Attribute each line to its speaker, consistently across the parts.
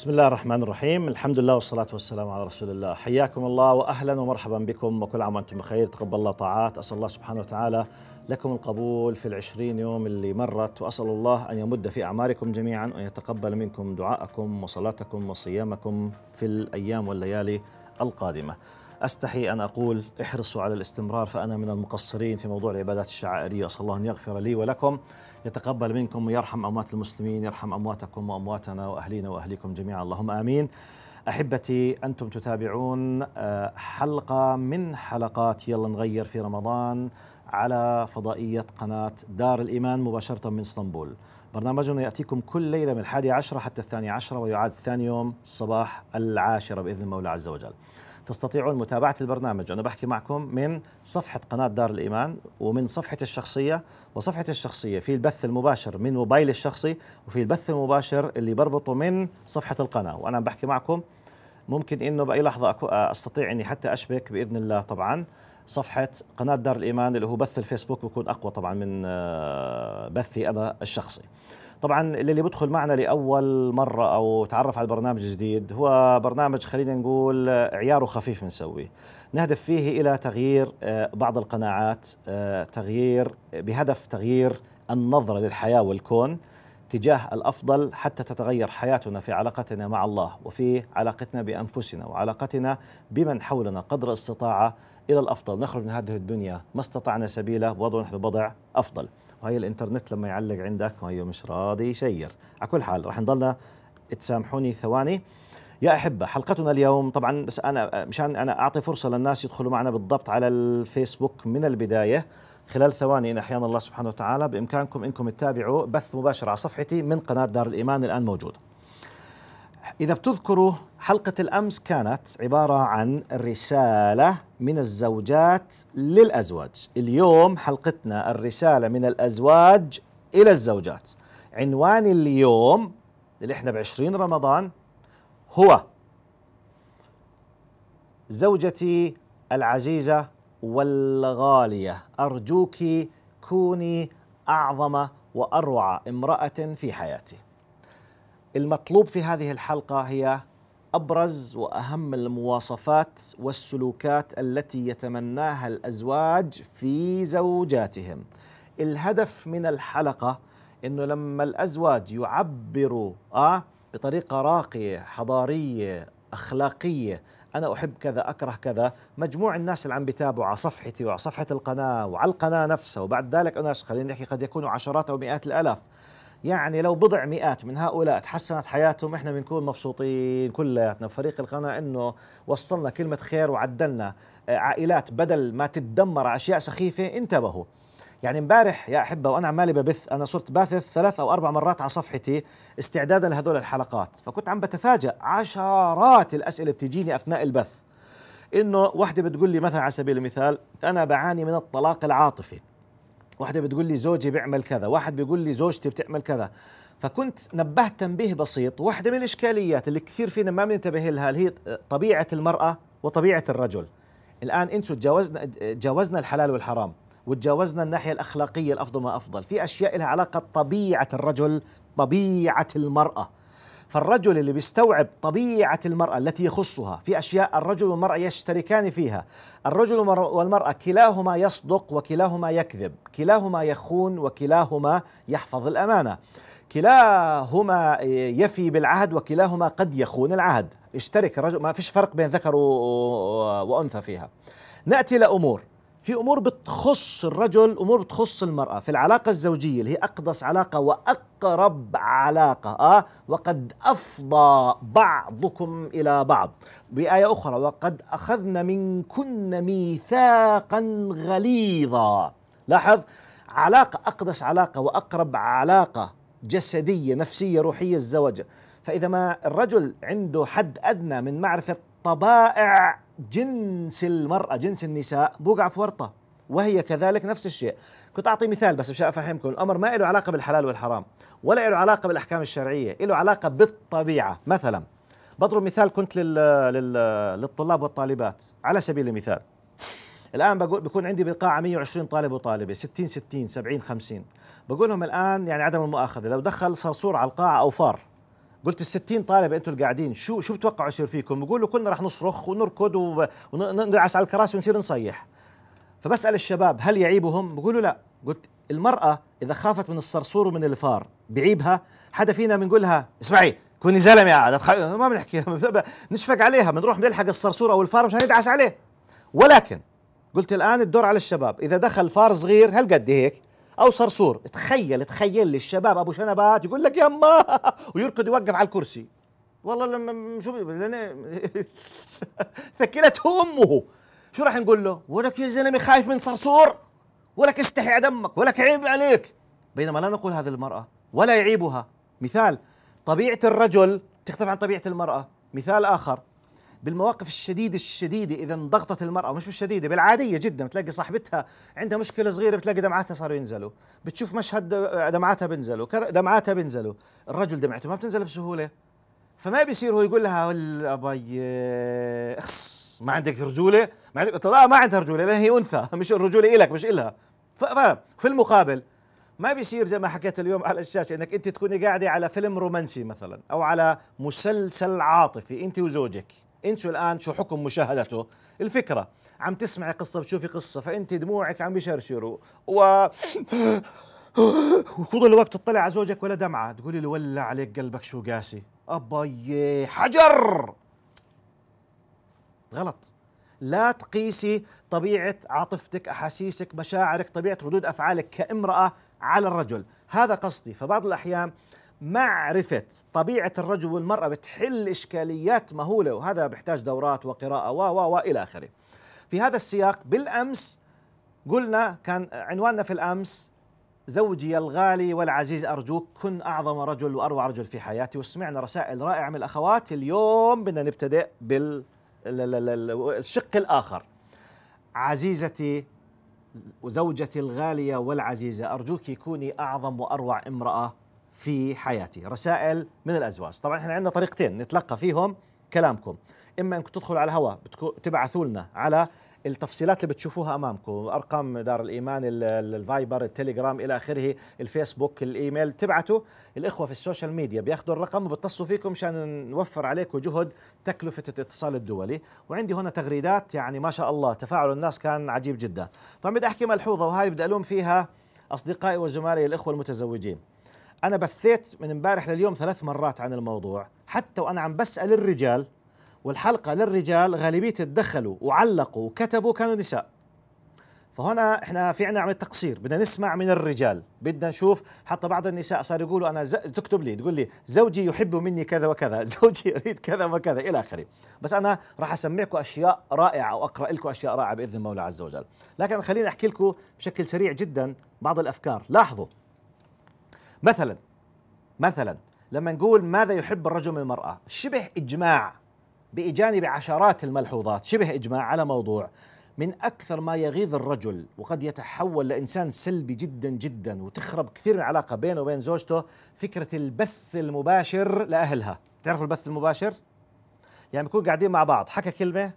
Speaker 1: بسم الله الرحمن الرحيم الحمد لله والصلاة والسلام على رسول الله حياكم الله وأهلا ومرحبا بكم وكل عام وأنتم بخير تقبل الله طاعات أسأل الله سبحانه وتعالى لكم القبول في العشرين يوم اللي مرت وأسأل الله أن يمد في أعماركم جميعا وأن يتقبل منكم دعاءكم وصلاتكم وصيامكم في الأيام والليالي القادمة أستحي أن أقول احرصوا على الاستمرار فأنا من المقصرين في موضوع العبادات الشعائرية أسأل الله أن يغفر لي ولكم يتقبل منكم ويرحم أموات المسلمين يرحم أمواتكم وأمواتنا وأهلينا وأهليكم جميعا اللهم آمين أحبتي أنتم تتابعون آه، حلقة من حلقات يلا نغير في رمضان على فضائية قناة دار الإيمان مباشرة من اسطنبول برنامجنا يأتيكم كل ليلة من الحادي عشرة حتى الثاني عشرة ويعاد ثاني يوم صباح العاشرة بإذن المولى عز وجل تستطيعون متابعة البرنامج أنا بحكي معكم من صفحة قناة دار الإيمان ومن صفحة الشخصية وصفحة الشخصية في البث المباشر من موبايلي الشخصي وفي البث المباشر اللي بربطه من صفحة القناة وأنا بحكي معكم ممكن انه باي لحظه استطيع اني حتى اشبك باذن الله طبعا صفحه قناه دار الايمان اللي هو بث الفيسبوك بيكون اقوى طبعا من آه، بثي انا الشخصي. طبعا اللي بيدخل معنا لاول مره او تعرف على البرنامج جديد هو برنامج خلينا نقول عياره خفيف بنسويه نهدف فيه الى تغيير آه، بعض القناعات آه، تغيير بهدف تغيير النظره للحياه والكون تجاه الافضل حتى تتغير حياتنا في علاقتنا مع الله وفي علاقتنا بانفسنا وعلاقتنا بمن حولنا قدر الاستطاعه الى الافضل نخرج من هذه الدنيا ما استطعنا سبيله ووضع نحن بضع افضل وهي الانترنت لما يعلق عندك وهي مش راضي يشير على كل حال رح نضلنا تسامحوني ثواني يا أحبة حلقتنا اليوم طبعا بس أنا مشان أنا أعطي فرصة للناس يدخلوا معنا بالضبط على الفيسبوك من البداية خلال ثواني إن احيانا الله سبحانه وتعالى بإمكانكم إنكم تتابعوا بث مباشر على صفحتي من قناة دار الإيمان الآن موجودة إذا بتذكروا حلقة الأمس كانت عبارة عن رسالة من الزوجات للأزواج اليوم حلقتنا الرسالة من الأزواج إلى الزوجات عنوان اليوم اللي احنا بعشرين رمضان هو زوجتي العزيزة والغالية أرجوك كوني أعظم وأروع امرأة في حياتي المطلوب في هذه الحلقه هي ابرز واهم المواصفات والسلوكات التي يتمناها الازواج في زوجاتهم. الهدف من الحلقه انه لما الازواج يعبروا اه بطريقه راقيه، حضاريه، اخلاقيه، انا احب كذا اكره كذا، مجموع الناس اللي عم بيتابعوا على صفحتي وعلى صفحه القناه وعلى القناه نفسها وبعد ذلك اناس خلينا نحكي قد يكونوا عشرات او مئات الالاف. يعني لو بضع مئات من هؤلاء تحسنت حياتهم احنا بنكون مبسوطين كلياتنا فريق القناه انه وصلنا كلمه خير وعدلنا آه، عائلات بدل ما تتدمر اشياء سخيفه انتبهوا يعني امبارح يا احبه وانا عمالي ببث انا صرت باثث ثلاث او اربع مرات على صفحتي استعدادا لهذول الحلقات فكنت عم بتفاجأ عشرات الاسئله بتجيني اثناء البث انه وحده بتقول لي مثلا على سبيل المثال انا بعاني من الطلاق العاطفي واحدة بتقول لي زوجي بيعمل كذا واحد بيقول لي زوجتي بتعمل كذا فكنت نبهت تنبيه بسيط واحدة من الإشكاليات اللي كثير فينا ما بننتبه لها اللي هي طبيعة المرأة وطبيعة الرجل الآن انسوا تجاوزنا تجاوزنا الحلال والحرام وتجاوزنا الناحية الأخلاقية الأفضل ما أفضل في أشياء لها علاقة طبيعة الرجل طبيعة المرأة فالرجل اللي بيستوعب طبيعة المرأة التي يخصها في أشياء الرجل والمرأة يشتركان فيها الرجل والمرأة كلاهما يصدق وكلاهما يكذب كلاهما يخون وكلاهما يحفظ الأمانة كلاهما يفي بالعهد وكلاهما قد يخون العهد اشترك الرجل ما فيش فرق بين ذكر وأنثى فيها نأتي لأمور في امور بتخص الرجل امور بتخص المراه في العلاقه الزوجيه اللي هي اقدس علاقه واقرب علاقه آه وقد افضى بعضكم الى بعض بايه اخرى وقد اخذنا منكن ميثاقا غليظا لاحظ علاقه اقدس علاقه واقرب علاقه جسديه نفسيه روحيه الزوجه فاذا ما الرجل عنده حد ادنى من معرفه طبائع جنس المرأة جنس النساء بوقع في ورطة وهي كذلك نفس الشيء كنت أعطي مثال بس مشان أفهمكم الأمر ما له علاقة بالحلال والحرام ولا له علاقة بالأحكام الشرعية له علاقة بالطبيعة مثلا بضرب مثال كنت للـ للـ للطلاب والطالبات على سبيل المثال الان بقول بكون عندي بالقاعه 120 طالب وطالبه 60 60 70 50 بقول لهم الان يعني عدم المؤاخذه لو دخل صرصور على القاعه او فار قلت ال 60 طالب انتم اللي قاعدين شو شو بتوقعوا يصير فيكم؟ بيقولوا كلنا رح نصرخ ونركض وندعس على الكراسي ونصير نصيح. فبسال الشباب هل يعيبهم؟ بيقولوا لا، قلت المراه اذا خافت من الصرصور ومن الفار بعيبها؟ حدا فينا بنقول لها اسمعي كوني زلمه عاد تخ... ما بنحكي نشفق عليها بنروح بنلحق الصرصور او الفار مشان ندعس عليه. ولكن قلت الان الدور على الشباب، اذا دخل فار صغير هل قد إيه هيك؟ او صرصور تخيل تخيل للشباب ابو شنبات يقول لك يما ويركض يوقف على الكرسي والله لما شو ثكلته امه شو راح نقول له ولك يا زلمه خايف من صرصور ولك استحي دمك ولك عيب عليك بينما لا نقول هذه المراه ولا يعيبها مثال طبيعه الرجل تختلف عن طبيعه المراه مثال اخر بالمواقف الشديده الشديده اذا انضغطت المراه مش بالشديده بالعاديه جدا بتلاقي صاحبتها عندها مشكله صغيره بتلاقي دمعاتها صاروا ينزلوا بتشوف مشهد دمعاتها بينزلوا كذا دمعاتها بينزلوا الرجل دمعته ما بتنزل بسهوله فما بيصير هو يقول لها ابي اخس ما عندك رجوله ما عندك لا ما عندها رجوله لان هي انثى مش الرجوله إلك مش إلها في المقابل ما بيصير زي ما حكيت اليوم على الشاشه انك انت تكوني قاعده على فيلم رومانسي مثلا او على مسلسل عاطفي انت وزوجك انتوا الان شو حكم مشاهدته الفكره عم تسمعي قصه بتشوفي قصه فانت دموعك عم بشرشروا و وطول الوقت تطلع على زوجك ولا دمعه تقولي له ولع عليك قلبك شو قاسي ابي حجر غلط لا تقيسي طبيعه عاطفتك احاسيسك مشاعرك طبيعه ردود افعالك كامراه على الرجل هذا قصدي فبعض الاحيان معرفة طبيعة الرجل والمرأة بتحل إشكاليات مهولة وهذا بيحتاج دورات وقراءة و و وإلى آخره في هذا السياق بالأمس قلنا كان عنواننا في الأمس زوجي الغالي والعزيز أرجوك كن أعظم رجل وأروع رجل في حياتي وسمعنا رسائل رائعة من الأخوات اليوم بدنا نبتدئ بالشق الآخر عزيزتي وزوجتي الغالية والعزيزة أرجوك كوني أعظم وأروع امرأة في حياتي رسائل من الازواج طبعا احنا عندنا طريقتين نتلقى فيهم كلامكم اما انكم تدخلوا على الهواء تبعثوا لنا على التفصيلات اللي بتشوفوها امامكم ارقام دار الايمان الفايبر التليجرام الى اخره الفيسبوك الايميل تبعتوا الاخوه في السوشيال ميديا بياخذوا الرقم وبتصلوا فيكم عشان نوفر عليكم جهد تكلفه الاتصال الدولي وعندي هنا تغريدات يعني ما شاء الله تفاعل الناس كان عجيب جدا طبعا بدي احكي ملحوظه وهي بدي الوم فيها اصدقائي وزملائي الاخوه المتزوجين انا بثيت من امبارح لليوم ثلاث مرات عن الموضوع حتى وانا عم بسال الرجال والحلقه للرجال غالبيه تدخلوا وعلقوا وكتبوا كانوا نساء فهنا احنا في عنا عمل تقصير بدنا نسمع من الرجال بدنا نشوف حتى بعض النساء صار يقولوا انا ز... تكتب لي تقول لي زوجي يحب مني كذا وكذا زوجي يريد كذا وكذا الى اخره بس انا راح اسمعكم اشياء رائعه واقرا لكم اشياء رائعه باذن المولى عز وجل لكن خليني احكي لكم بشكل سريع جدا بعض الافكار لاحظوا مثلا مثلا لما نقول ماذا يحب الرجل من المرأة شبه إجماع بجانب عشرات الملحوظات شبه إجماع على موضوع من أكثر ما يغيظ الرجل وقد يتحول لإنسان سلبي جدا جدا وتخرب كثير من العلاقة بينه وبين زوجته فكرة البث المباشر لأهلها تعرفوا البث المباشر؟ يعني بيكون قاعدين مع بعض حكى كلمة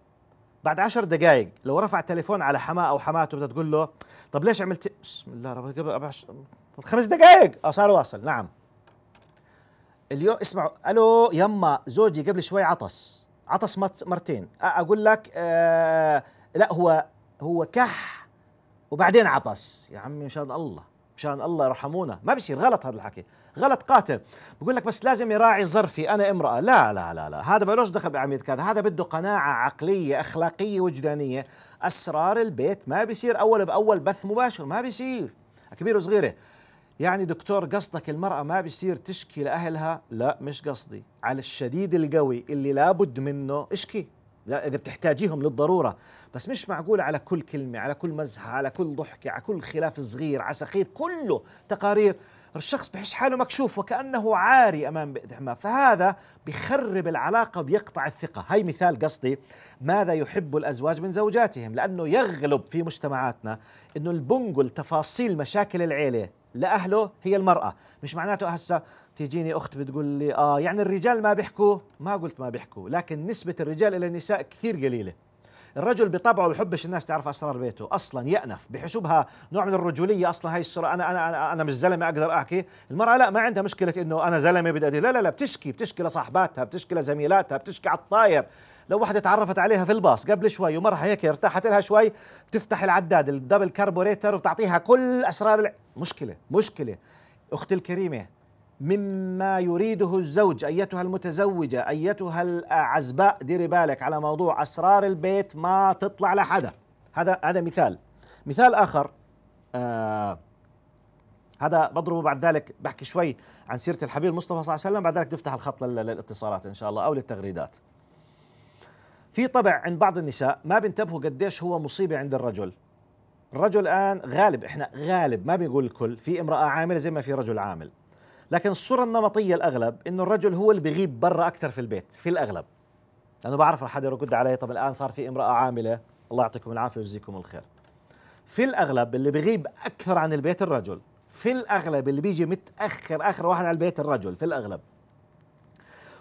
Speaker 1: بعد عشر دقائق لو رفع التليفون على حماه أو حماته بدها تقول له طب ليش عملت بسم الله قبل خمس دقائق آه، صار واصل نعم اليوم اسمعوا الو يما زوجي قبل شوي عطس عطس مرتين اقول لك آه لا هو هو كح وبعدين عطس يا عمي ان شاء الله مشان الله يرحمونا ما بصير غلط هذا الحكي غلط قاتل بقول لك بس لازم يراعي ظرفي انا امراه لا لا لا لا هذا بلوش دخل بعمليه كذا هذا بده قناعه عقليه اخلاقيه وجدانيه اسرار البيت ما بصير اول باول بث مباشر ما بصير كبيره وصغيره يعني دكتور قصدك المرأة ما بصير تشكي لأهلها لا مش قصدي على الشديد القوي اللي لابد منه اشكي اذا بتحتاجيهم للضروره بس مش معقول على كل كلمه على كل مزحه على كل ضحكه على كل خلاف صغير على سخيف كله تقارير الشخص بحس حاله مكشوف وكانه عاري امام امام فهذا بخرب العلاقه بيقطع الثقه هاي مثال قصدي ماذا يحب الازواج من زوجاتهم لانه يغلب في مجتمعاتنا انه البنقل تفاصيل مشاكل العيله لاهله هي المراه مش معناته هسه تيجيني اخت بتقول لي اه يعني الرجال ما بيحكوا ما قلت ما بيحكوا لكن نسبه الرجال الى النساء كثير قليله الرجل بطبعه بحبش الناس تعرف اسرار بيته اصلا يانف بحسبها نوع من الرجوليه اصلا هاي السرعه انا انا انا مش زلمه اقدر احكي المراه لا ما عندها مشكله انه انا زلمه بدي لا لا لا بتشكي بتشكي لصاحباتها بتشكي لزميلاتها بتشكي على الطاير لو واحدة تعرفت عليها في الباص قبل شوي ومرها هيك ارتاحت لها شوي بتفتح العداد الدبل كاربوريتر وتعطيها كل أسرار الع... مشكلة مشكلة أختي الكريمة مما يريده الزوج ايتها المتزوجه ايتها العزباء ديري بالك على موضوع اسرار البيت ما تطلع لحدا هذا هذا مثال مثال اخر آه هذا بضربه بعد ذلك بحكي شوي عن سيره الحبيب المصطفى صلى الله عليه وسلم بعد ذلك نفتح الخط للاتصالات ان شاء الله او للتغريدات في طبع عند بعض النساء ما بينتبهوا قديش هو مصيبه عند الرجل الرجل الان غالب احنا غالب ما بنقول الكل في امراه عامله زي ما في رجل عامل لكن الصورة النمطية الأغلب إنه الرجل هو اللي بيغيب برا أكثر في البيت في الأغلب لأنه بعرف رح حدا يرد علي طب الآن صار في امرأة عاملة الله يعطيكم العافية ويجزيكم الخير في الأغلب اللي بيغيب أكثر عن البيت الرجل في الأغلب اللي بيجي متأخر آخر واحد على البيت الرجل في الأغلب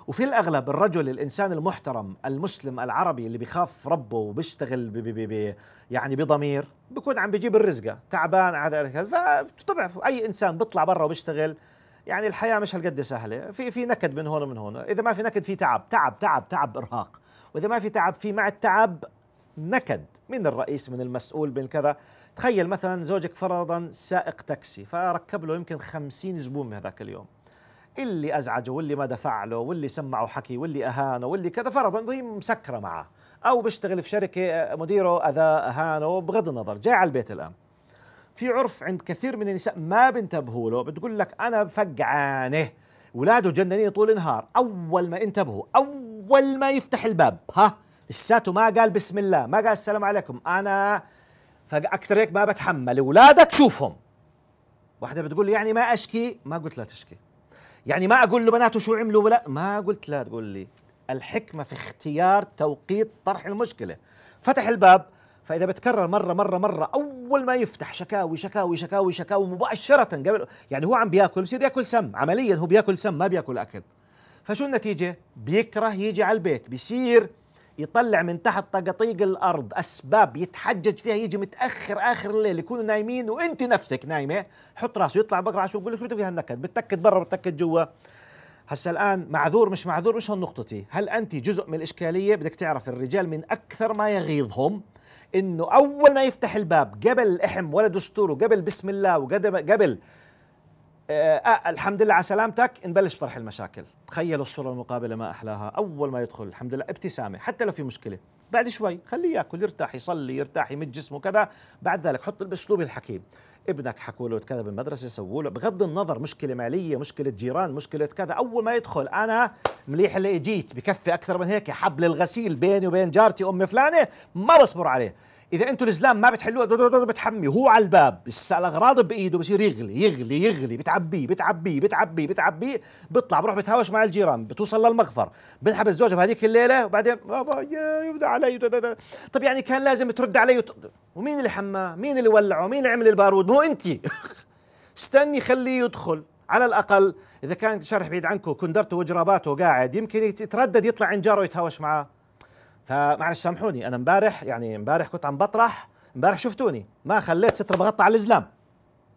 Speaker 1: وفي الأغلب الرجل الإنسان المحترم المسلم العربي اللي بيخاف ربه وبيشتغل بي بي بي يعني بضمير بيكون عم بيجيب الرزقة تعبان على كذا فطبع أي إنسان بيطلع برا وبيشتغل يعني الحياه مش هالقد سهله في في نكد من هون ومن هون اذا ما في نكد في تعب تعب تعب تعب ارهاق واذا ما في تعب في مع التعب نكد من الرئيس من المسؤول من كذا تخيل مثلا زوجك فرضا سائق تاكسي فركب له يمكن خمسين زبون بهذاك اليوم اللي ازعجه واللي ما دفع له واللي سمعه حكي واللي اهانه واللي كذا فرضا وهي مسكره معه او بيشتغل في شركه مديره اذى اهانه بغض النظر جاي على البيت الان في عرف عند كثير من النساء ما بينتبهوا له بتقول لك انا فقعانه ولاده جنانين طول النهار اول ما انتبهوا اول ما يفتح الباب ها لساته ما قال بسم الله ما قال السلام عليكم انا فاكثر هيك ما بتحمل اولادك شوفهم واحده بتقول لي يعني ما اشكي ما قلت لا تشكي يعني ما اقول له بناته شو عملوا ولا ما قلت لا تقول لي الحكمه في اختيار توقيت طرح المشكله فتح الباب فاذا بتكرر مره مره مره اول ما يفتح شكاوي شكاوي شكاوي شكاوي مباشره قبل يعني هو عم بياكل بصير ياكل سم عمليا هو بياكل سم ما بياكل اكل فشو النتيجه بيكره يجي على البيت بيصير يطلع من تحت طقطيق الارض اسباب يتحجج فيها يجي متاخر اخر الليل يكونوا نايمين وانت نفسك نايمه حط راسه يطلع بقرا عشان يقول لك شو بدك هالنكد بتكد برا بتكد جوا هسا الان معذور مش معذور مش هالنقطتي هل انت جزء من الاشكاليه بدك تعرف الرجال من اكثر ما يغيظهم انه اول ما يفتح الباب قبل الاحم ولا دستور وقبل بسم الله وقبل آه،, آه الحمد لله على سلامتك نبلش طرح المشاكل تخيلوا الصورة المقابلة ما أحلاها أول ما يدخل الحمد لله ابتسامة حتى لو في مشكلة بعد شوي خليه ياكل يرتاح يصلي يرتاح يمد جسمه كذا بعد ذلك حط الاسلوب الحكيم ابنك حكوا له كذا بالمدرسه سووا له بغض النظر مشكله ماليه مشكله جيران مشكله كذا اول ما يدخل انا مليح اللي اجيت بكفي اكثر من هيك حبل الغسيل بيني وبين جارتي ام فلانه ما بصبر عليه اذا انتم الزلام ما بتحلوها دو دو دو بتحمي هو على الباب بس الاغراض بايده بصير يغلي يغلي يغلي بتعبيه بتعبيه بتعبيه بتعبيه بيطلع بروح بتهاوش مع الجيران بتوصل للمغفر بنحب الزوجه بهذيك الليله وبعدين بابا يبدا علي دا دا دا. طب يعني كان لازم ترد علي وت... ومين اللي حماه مين اللي ولعه مين اللي عمل البارود مو انت استني خليه يدخل على الاقل اذا كان شرح بعيد عنكم كندرته وجراباته قاعد يمكن يتردد يطلع عند جاره يتهاوش معاه فمعلش سامحوني انا امبارح يعني امبارح كنت عم بطرح امبارح شفتوني ما خليت ستر بغطى على الزلام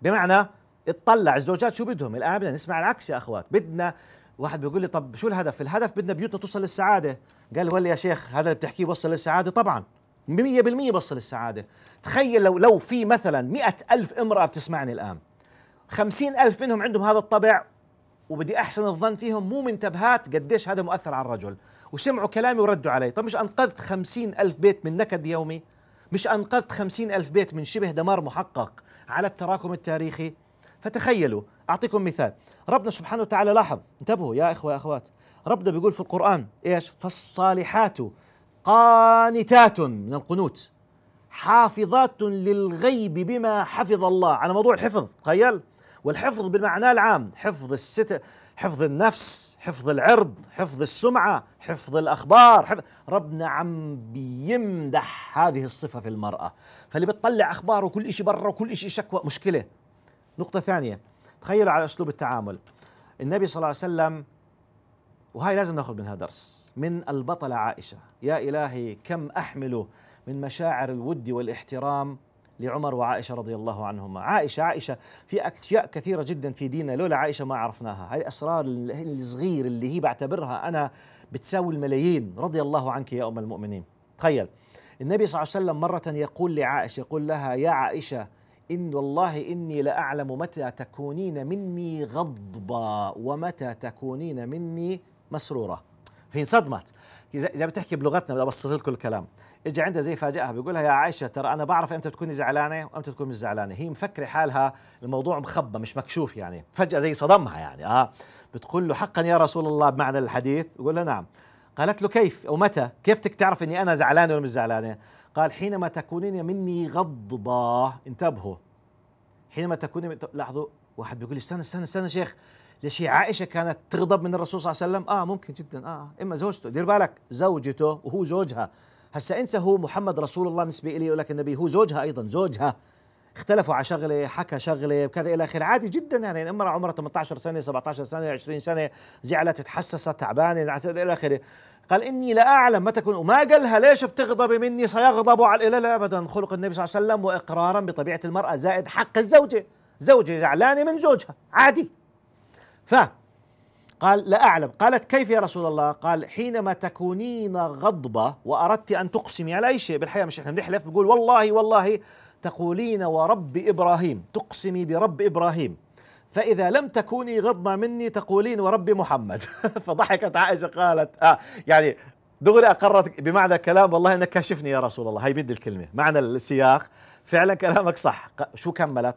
Speaker 1: بمعنى اطلع الزوجات شو بدهم الان بدنا نسمع العكس يا اخوات بدنا واحد بيقول لي طب شو الهدف الهدف بدنا بيوتنا توصل للسعاده قال ولا يا شيخ هذا اللي بتحكيه وصل للسعاده طبعا 100% بوصل للسعاده تخيل لو لو في مثلا مئة ألف امرأة بتسمعني الآن خمسين ألف منهم عندهم هذا الطبع وبدي أحسن الظن فيهم مو منتبهات قديش هذا مؤثر على الرجل وسمعوا كلامي وردوا علي طب مش أنقذت خمسين ألف بيت من نكد يومي مش أنقذت خمسين ألف بيت من شبه دمار محقق على التراكم التاريخي فتخيلوا أعطيكم مثال ربنا سبحانه وتعالى لاحظ انتبهوا يا إخوة يا أخوات ربنا بيقول في القرآن إيش فالصالحات قانتات من القنوت حافظات للغيب بما حفظ الله على موضوع الحفظ تخيل والحفظ بالمعنى العام حفظ الستر حفظ النفس حفظ العرض حفظ السمعة حفظ الأخبار حفظ ربنا عم بيمدح هذه الصفة في المرأة فاللي بتطلع أخبار وكل إشي برا وكل إشي شكوى مشكلة نقطة ثانية تخيلوا على أسلوب التعامل النبي صلى الله عليه وسلم وهاي لازم ناخذ منها درس من البطلة عائشة يا إلهي كم أحمل من مشاعر الود والاحترام لعمر وعائشة رضي الله عنهما عائشة عائشة في أشياء كثيرة جدا في ديننا لولا عائشة ما عرفناها الأسرار الصغير اللي هي بعتبرها أنا بتساوي الملايين رضي الله عنك يا أم المؤمنين تخيل النبي صلى الله عليه وسلم مرة يقول لعائشة يقول لها يا عائشة إن والله إني لأعلم متى تكونين مني غضبا ومتى تكونين مني مسرورة فين انصدمت إذا بتحكي بلغتنا بدي أبسط لكم الكلام اجى عندها زي فاجئها بيقول لها يا عائشه ترى انا بعرف امتى تكوني زعلانه وامتى تكوني مش زعلانه هي مفكره حالها الموضوع مخبى مش مكشوف يعني فجاه زي صدمها يعني اه بتقول له حقا يا رسول الله بمعنى الحديث يقول لها نعم قالت له كيف او متى كيف بدك تعرف اني انا زعلانه ولا مش زعلانه قال حينما تكونين مني غضبه انتبهوا حينما تكوني لاحظوا واحد بيقول لي استنى استنى استنى شيخ ليش هي عائشه كانت تغضب من الرسول صلى الله عليه وسلم اه ممكن جدا اه اما زوجته دير بالك زوجته وهو زوجها هسا انسى هو محمد رسول الله بالنسبه إلي يقول لك النبي هو زوجها ايضا زوجها اختلفوا على شغله حكى شغله وكذا الى اخره عادي جدا يعني امراه عمرها 18 سنه 17 سنه 20 سنه زعلت تحسست تعبانه الى اخره قال اني لا اعلم ما تكون وما قالها ليش بتغضبي مني سيغضب على لا لا ابدا خلق النبي صلى الله عليه وسلم واقرارا بطبيعه المراه زائد حق الزوجه زوجه زعلانه من زوجها عادي ف قال لا أعلم قالت كيف يا رسول الله قال حينما تكونين غضبة وأردت أن تقسمي على أي شيء بالحياة مش إحنا بنحلف بنقول والله والله تقولين ورب إبراهيم تقسمي برب إبراهيم فإذا لم تكوني غضبة مني تقولين ورب محمد فضحكت عائشة قالت آه يعني دغري أقرت بمعنى كلام والله أنك كاشفني يا رسول الله هي بدي الكلمة معنى السياق فعلا كلامك صح شو كملت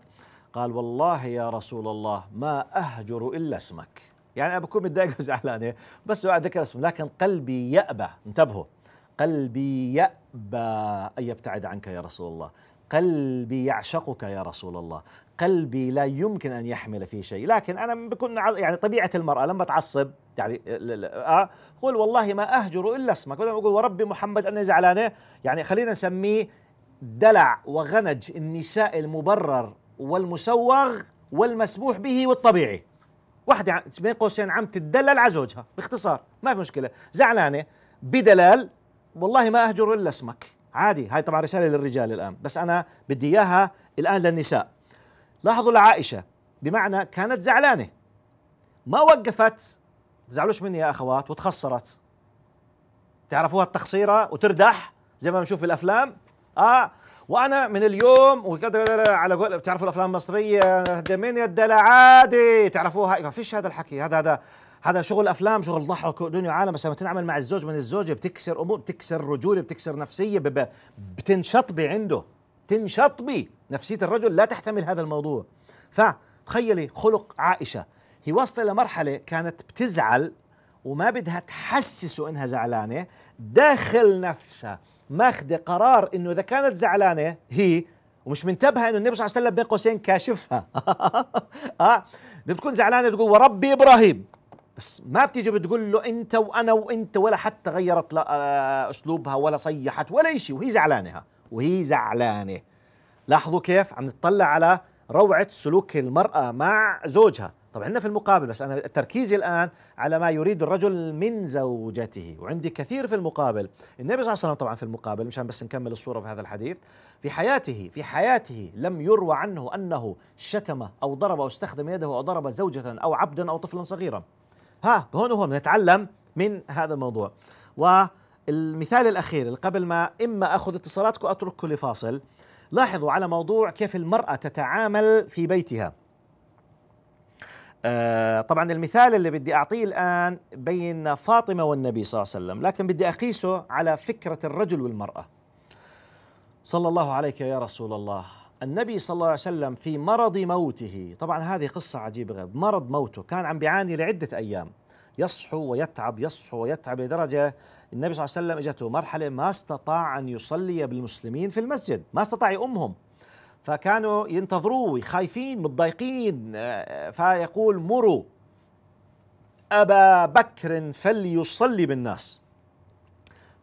Speaker 1: قال والله يا رسول الله ما أهجر إلا اسمك يعني انا بكون متضايق وزعلان إيه؟ بس لو اذكر اسمه لكن قلبي يأبى انتبهوا قلبي يأبى أن يبتعد عنك يا رسول الله قلبي يعشقك يا رسول الله قلبي لا يمكن أن يحمل فيه شيء لكن أنا بكون يعني طبيعة المرأة لما تعصب يعني آه قول والله ما أهجر إلا اسمك بدل ما أقول وربي محمد أنا زعلانة إيه؟ يعني خلينا نسميه دلع وغنج النساء المبرر والمسوغ والمسموح به والطبيعي واحدة بين قوسين عم تدلل على زوجها باختصار ما في مشكلة زعلانة بدلال والله ما أهجر إلا اسمك عادي هاي طبعا رسالة للرجال الآن بس أنا بدي إياها الآن للنساء لاحظوا لعائشة بمعنى كانت زعلانة ما وقفت تزعلوش مني يا أخوات وتخسرت تعرفوها التخصيرة وتردح زي ما بنشوف بالأفلام آه وانا من اليوم على قول بتعرفوا الافلام المصريه الدلع عادي تعرفوها ما إيوه، فيش هذا الحكي هذا هذا هذا شغل افلام شغل ضحك دنيا عالم بس لما تنعمل مع الزوج من الزوجه بتكسر امور بتكسر رجوله بتكسر نفسيه بتنشطبي عنده تنشطبي نفسيه الرجل لا تحتمل هذا الموضوع فتخيلي خلق عائشه هي واصله لمرحله كانت بتزعل وما بدها تحسسه انها زعلانه داخل نفسها ماخذه قرار انه اذا كانت زعلانه هي ومش منتبهه انه النبي صلى الله عليه وسلم بين قوسين كاشفها اه بتكون زعلانه بتقول وربي ابراهيم بس ما بتيجي بتقول له انت وانا وانت ولا حتى غيرت آه، اسلوبها ولا صيحت ولا شيء وهي زعلانة وهي زعلانه لاحظوا كيف عم نتطلع على روعه سلوك المراه مع زوجها طب عندنا في المقابل بس أنا تركيزي الآن على ما يريد الرجل من زوجته وعندي كثير في المقابل النبي صلى الله عليه وسلم طبعا في المقابل مشان بس نكمل الصورة في هذا الحديث في حياته في حياته لم يروى عنه أنه شتم أو ضرب أو استخدم يده أو ضرب زوجة أو عبدا أو طفلا صغيرا ها هون وهون نتعلم من هذا الموضوع والمثال الأخير قبل ما إما أخذ اتصالاتكم أترككم لفاصل لاحظوا على موضوع كيف المرأة تتعامل في بيتها آه، طبعا المثال اللي بدي أعطيه الآن بين فاطمة والنبي صلى الله عليه وسلم لكن بدي أقيسه على فكرة الرجل والمرأة صلى الله عليك يا رسول الله النبي صلى الله عليه وسلم في مرض موته طبعا هذه قصة عجيبة غير مرض موته كان عم بيعاني لعدة أيام يصحو ويتعب يصحو ويتعب لدرجة النبي صلى الله عليه وسلم اجته مرحلة ما استطاع أن يصلي بالمسلمين في المسجد ما استطاع يؤمهم فكانوا ينتظروه خايفين متضايقين آه، آه، فيقول مروا أبا بكر فليصلي بالناس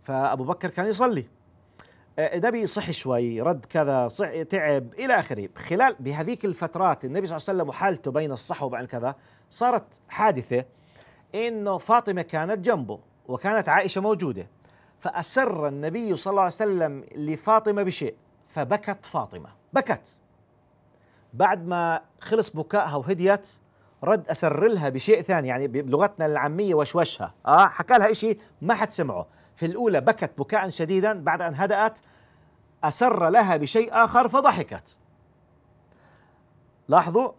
Speaker 1: فأبو بكر كان يصلي آه، النبي صحي شوي رد كذا صح تعب إلى آخره خلال بهذيك الفترات النبي صلى الله عليه وسلم وحالته بين الصحة وبين كذا صارت حادثة إنه فاطمة كانت جنبه وكانت عائشة موجودة فأسر النبي صلى الله عليه وسلم لفاطمة بشيء فبكت فاطمة بكت بعد ما خلص بكائها وهديت رد اسر لها بشيء ثاني يعني بلغتنا العاميه وشوشها اه حكى لها شيء ما حد سمعه في الاولى بكت بكاء شديدا بعد ان هدات اسر لها بشيء اخر فضحكت لاحظوا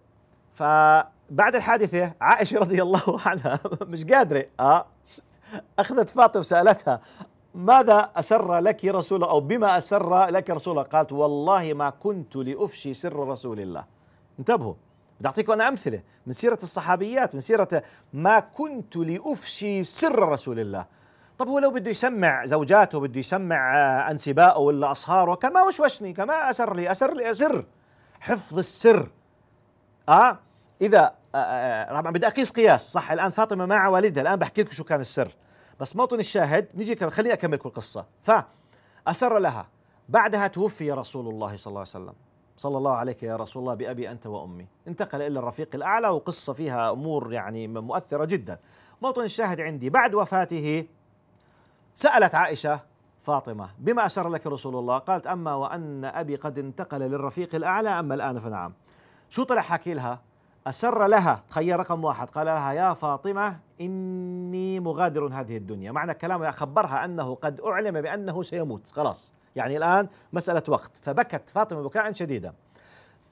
Speaker 1: فبعد الحادثه عائشه رضي الله عنها مش قادره اه اخذت فاطمه سالتها ماذا أسر لك رسول أو بما أسر لك رسول الله قالت والله ما كنت لأفشي سر رسول الله انتبهوا بدي أعطيكم أنا أمثلة من سيرة الصحابيات من سيرة ما كنت لأفشي سر رسول الله طب هو لو بده يسمع زوجاته بده يسمع أنسبائه ولا أصهاره كما وشوشني كما أسر لي أسر لي أسر حفظ السر آه إذا آه، آه، آه، طبعا بدي أقيس قياس صح الآن فاطمة مع والدها الآن بحكي لكم شو كان السر بس موطن الشاهد نجي خليني اكملكم القصه فاسر لها بعدها توفي رسول الله صلى الله عليه وسلم صلى الله عليك يا رسول الله بأبي أنت وأمي انتقل إلى الرفيق الأعلى وقصة فيها أمور يعني مؤثرة جدا موطن الشاهد عندي بعد وفاته سألت عائشة فاطمة بما أسر لك رسول الله قالت أما وأن أبي قد انتقل للرفيق الأعلى أما الآن فنعم شو طلع حكي لها أسر لها تخيل رقم واحد قال لها يا فاطمة إني مغادر هذه الدنيا معنى كلامه خبرها أنه قد أعلم بأنه سيموت خلاص يعني الآن مسألة وقت فبكت فاطمة بكاء شديدا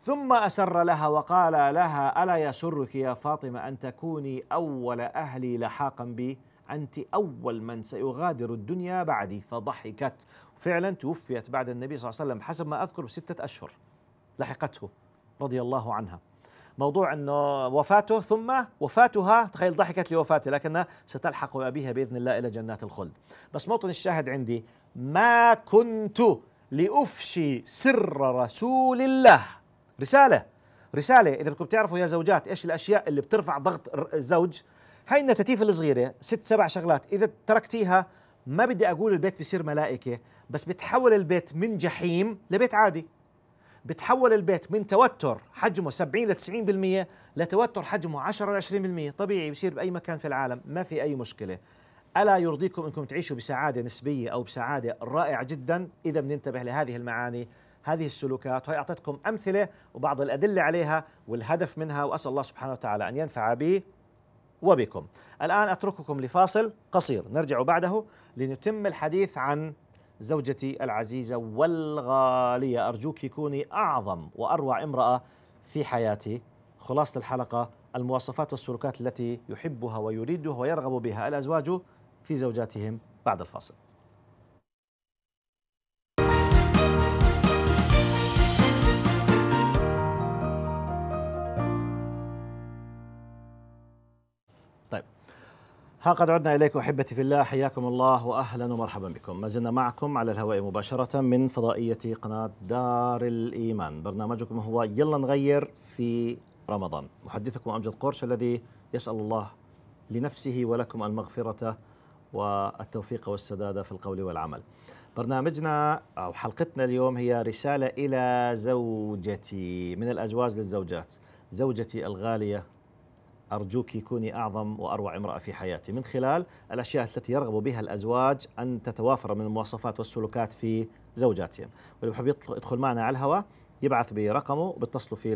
Speaker 1: ثم أسر لها وقال لها ألا يسرك يا فاطمة أن تكوني أول أهلي لحاقا بي أنت أول من سيغادر الدنيا بعدي فضحكت فعلا توفيت بعد النبي صلى الله عليه وسلم حسب ما أذكر بستة أشهر لحقته رضي الله عنها موضوع أنه وفاته ثم وفاتها تخيل ضحكت لوفاته لكنها ستلحق بها بإذن الله إلى جنات الخلد بس موطن الشاهد عندي ما كنت لأفشي سر رسول الله رسالة رسالة إذا بدكم تعرفوا يا زوجات إيش الأشياء اللي بترفع ضغط الزوج هاي النتاتيف الصغيرة ست سبع شغلات إذا تركتيها ما بدي أقول البيت بصير ملائكة بس بتحول البيت من جحيم لبيت عادي بتحول البيت من توتر حجمه 70 ل 90% لتوتر حجمه 10 ل 20% طبيعي بصير باي مكان في العالم ما في اي مشكله الا يرضيكم انكم تعيشوا بسعاده نسبيه او بسعاده رائعه جدا اذا بننتبه لهذه المعاني هذه السلوكات وهي اعطيتكم امثله وبعض الادله عليها والهدف منها واسال الله سبحانه وتعالى ان ينفع بي وبكم الان اترككم لفاصل قصير نرجع بعده لنتم الحديث عن زوجتي العزيزة والغالية أرجوك كوني أعظم وأروع امرأة في حياتي خلاصة الحلقة المواصفات والسلوكات التي يحبها ويريدها ويرغب بها الأزواج في زوجاتهم بعد الفاصل ها قد عدنا إليكم أحبتي في الله حياكم الله وأهلا ومرحبا بكم ما زلنا معكم على الهواء مباشرة من فضائية قناة دار الإيمان برنامجكم هو يلا نغير في رمضان محدثكم أمجد قرش الذي يسأل الله لنفسه ولكم المغفرة والتوفيق والسداد في القول والعمل برنامجنا أو حلقتنا اليوم هي رسالة إلى زوجتي من الأزواج للزوجات زوجتي الغالية أرجوك كوني أعظم وأروع امرأة في حياتي من خلال الأشياء التي يرغب بها الأزواج أن تتوافر من المواصفات والسلوكات في زوجاتهم واللي يحب يدخل معنا على الهواء يبعث برقمه وبتصلوا فيه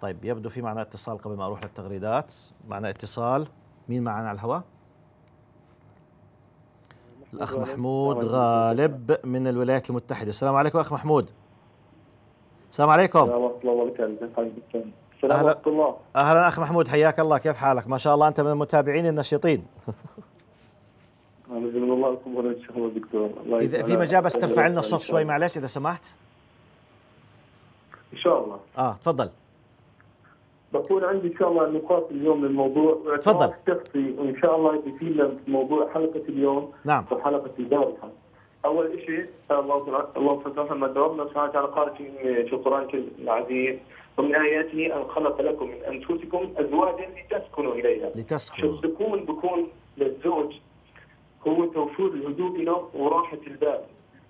Speaker 1: طيب يبدو في معنا اتصال قبل ما أروح للتغريدات معنا اتصال مين معنا على الهواء؟ الأخ محمود غالب من الولايات المتحدة السلام عليكم أخ محمود السلام عليكم
Speaker 2: السلام السلام الله
Speaker 1: اهلا اخ محمود حياك الله كيف حالك ما شاء الله انت من المتابعين النشيطين
Speaker 2: الله دكتور الله اذا في مجال بس ترفع لنا الصوت شوي
Speaker 1: معلش اذا سمحت ان شاء الله اه تفضل
Speaker 2: بكون عندي ان شاء الله نقاط اليوم للموضوع تفضل شخصي وان شاء الله يفيدنا في موضوع حلقه اليوم نعم وحلقه البارحه اول شيء الله الله فتح ما ربنا سبحانه وتعالى قارئ شكرا العزيز ومن آياته أن خلق لكم من أنفسكم أزواجا لتسكنوا إليها لتسكنوا السكون بكون للزوج هو توفير الهدوء له وراحة البال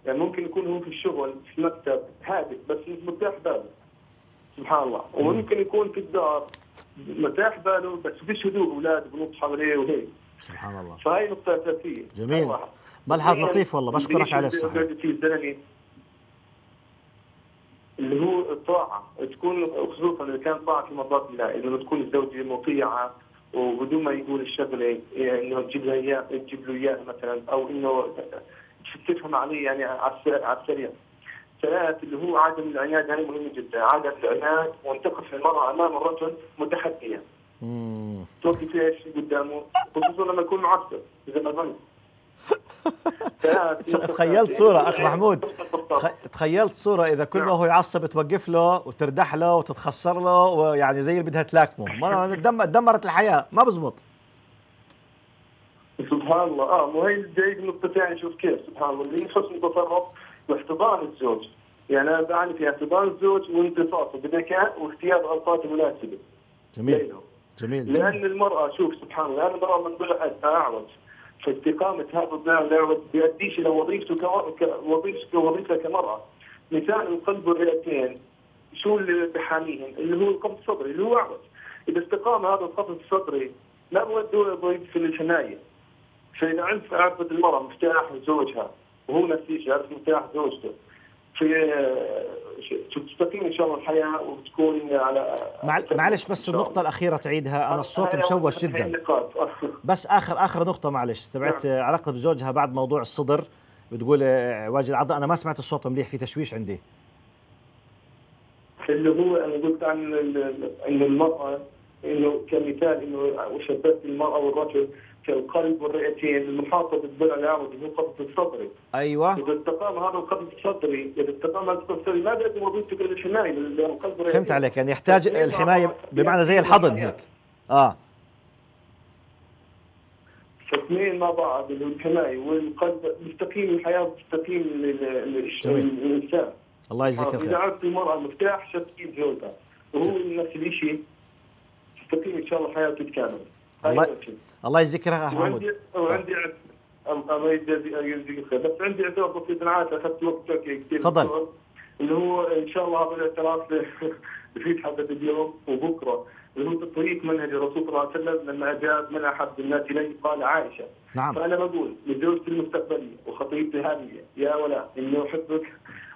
Speaker 2: يعني ممكن يكون هو في الشغل في المكتب هادئ بس مش مرتاح باله سبحان الله وممكن يكون في الدار مرتاح باله بس فيش هدوء اولاد بنط حواليه وهيك سبحان الله فهي نقطة أساسية جميل ملحظ لطيف والله بشكرك على السؤال اللي هو الطاعه تكون خصوصا اذا كانت طاعه في مرضات الله اذا تكون الزوجه مطيعه وبدون ما يقول الشغله إيه، انه تجيب لها اياه تجيب له اياها مثلا او انه تفهم عليه يعني على السريع. ثلاث اللي هو عدم العناد هذه مهمه جدا، عدم العناد وان تقف المراه امام الرجل متحديا توقف ايش قدامه خصوصا لما يكون معسر اذا ما ظن. تخيلت صورة أخ إيه، محمود إيه،
Speaker 1: إيه، تخيلت صورة إذا كل نعم. ما هو يعصب توقف له وتردح له وتتخسر له ويعني زي اللي بدها تلاكمه ما دمرت الحياة ما بزبط
Speaker 2: سبحان الله اه مو هي جايك النقطة ثانية شوف كيف سبحان الله اللي حسن التصرف واحتضان الزوج يعني انا بعاني في احتضان الزوج وامتصاصه بذكاء واختيار الاوقات المناسبه.
Speaker 3: جميل. جميل. لان
Speaker 2: المراه شوف سبحان الله انا المراه من بلغ اعوج فاستقامه هذا الداعم لا يؤديش الى وظيفته كوظيفته كوظيفه كمراه. مثال القلب والرئتين شو اللي بحاميهم؟ اللي هو القفص الصدري اللي هو اعوج. اذا استقام هذا القفص الصدري ما بودوه في الحماية فاذا عرف عرفت المراه مفتاح زوجها وهو نفسيش يعرف مفتاح زوجته آه، في تستقيم ان شاء الله الحياه وتكون على
Speaker 1: معلش بس النقطه الاخيره تعيدها انا الصوت مشوش جدا بس اخر اخر نقطه معلش تبعت نعم. علاقتها بزوجها بعد موضوع الصدر بتقول آه، واجد العضاء انا ما سمعت الصوت مليح في تشويش عندي
Speaker 2: اللي هو انا قلت عن ان المراه انه كمثال انه وشبهت المراه والرجل في القلب والرئتين المحاطه بالضلع العمودي هو القبض الصدري. ايوه. اذا استقام هذا القبض الصدري اذا استقام هذا القبض الصدري ما بيقدر وظيفته غير الحمايه للقلب والرئتين. فهمت
Speaker 1: عليك يعني يحتاج الحمايه بمعنى زي الحضن هيك. اه.
Speaker 2: الاثنين مع بعض اللي هو الحمايه والقلب مستقيم الحياه مستقيم الانسان
Speaker 1: الله يجزيك الخير اذا
Speaker 2: عرفت المراه مفتاح شبكيه زوجها وهو نفس الشيء تستقيم ان شاء الله حياته تكامل
Speaker 1: الله يجزيك خير اخ محمود
Speaker 2: وعندي الله يجزيك خير بس عندي اعتراف بسيط انا عارف اخذت وقتك كثير تفضل اللي هو ان شاء الله هذا الاعتراف يفيد حلقه اليوم وبكره اللي هو تطبيق منهج الرسول صلى الله عليه وسلم لما جاء من احد الناس اليه قال عائشه نعم فانا بقول لزوجتي المستقبليه وخطيبتي هذه يا ولا اني احبك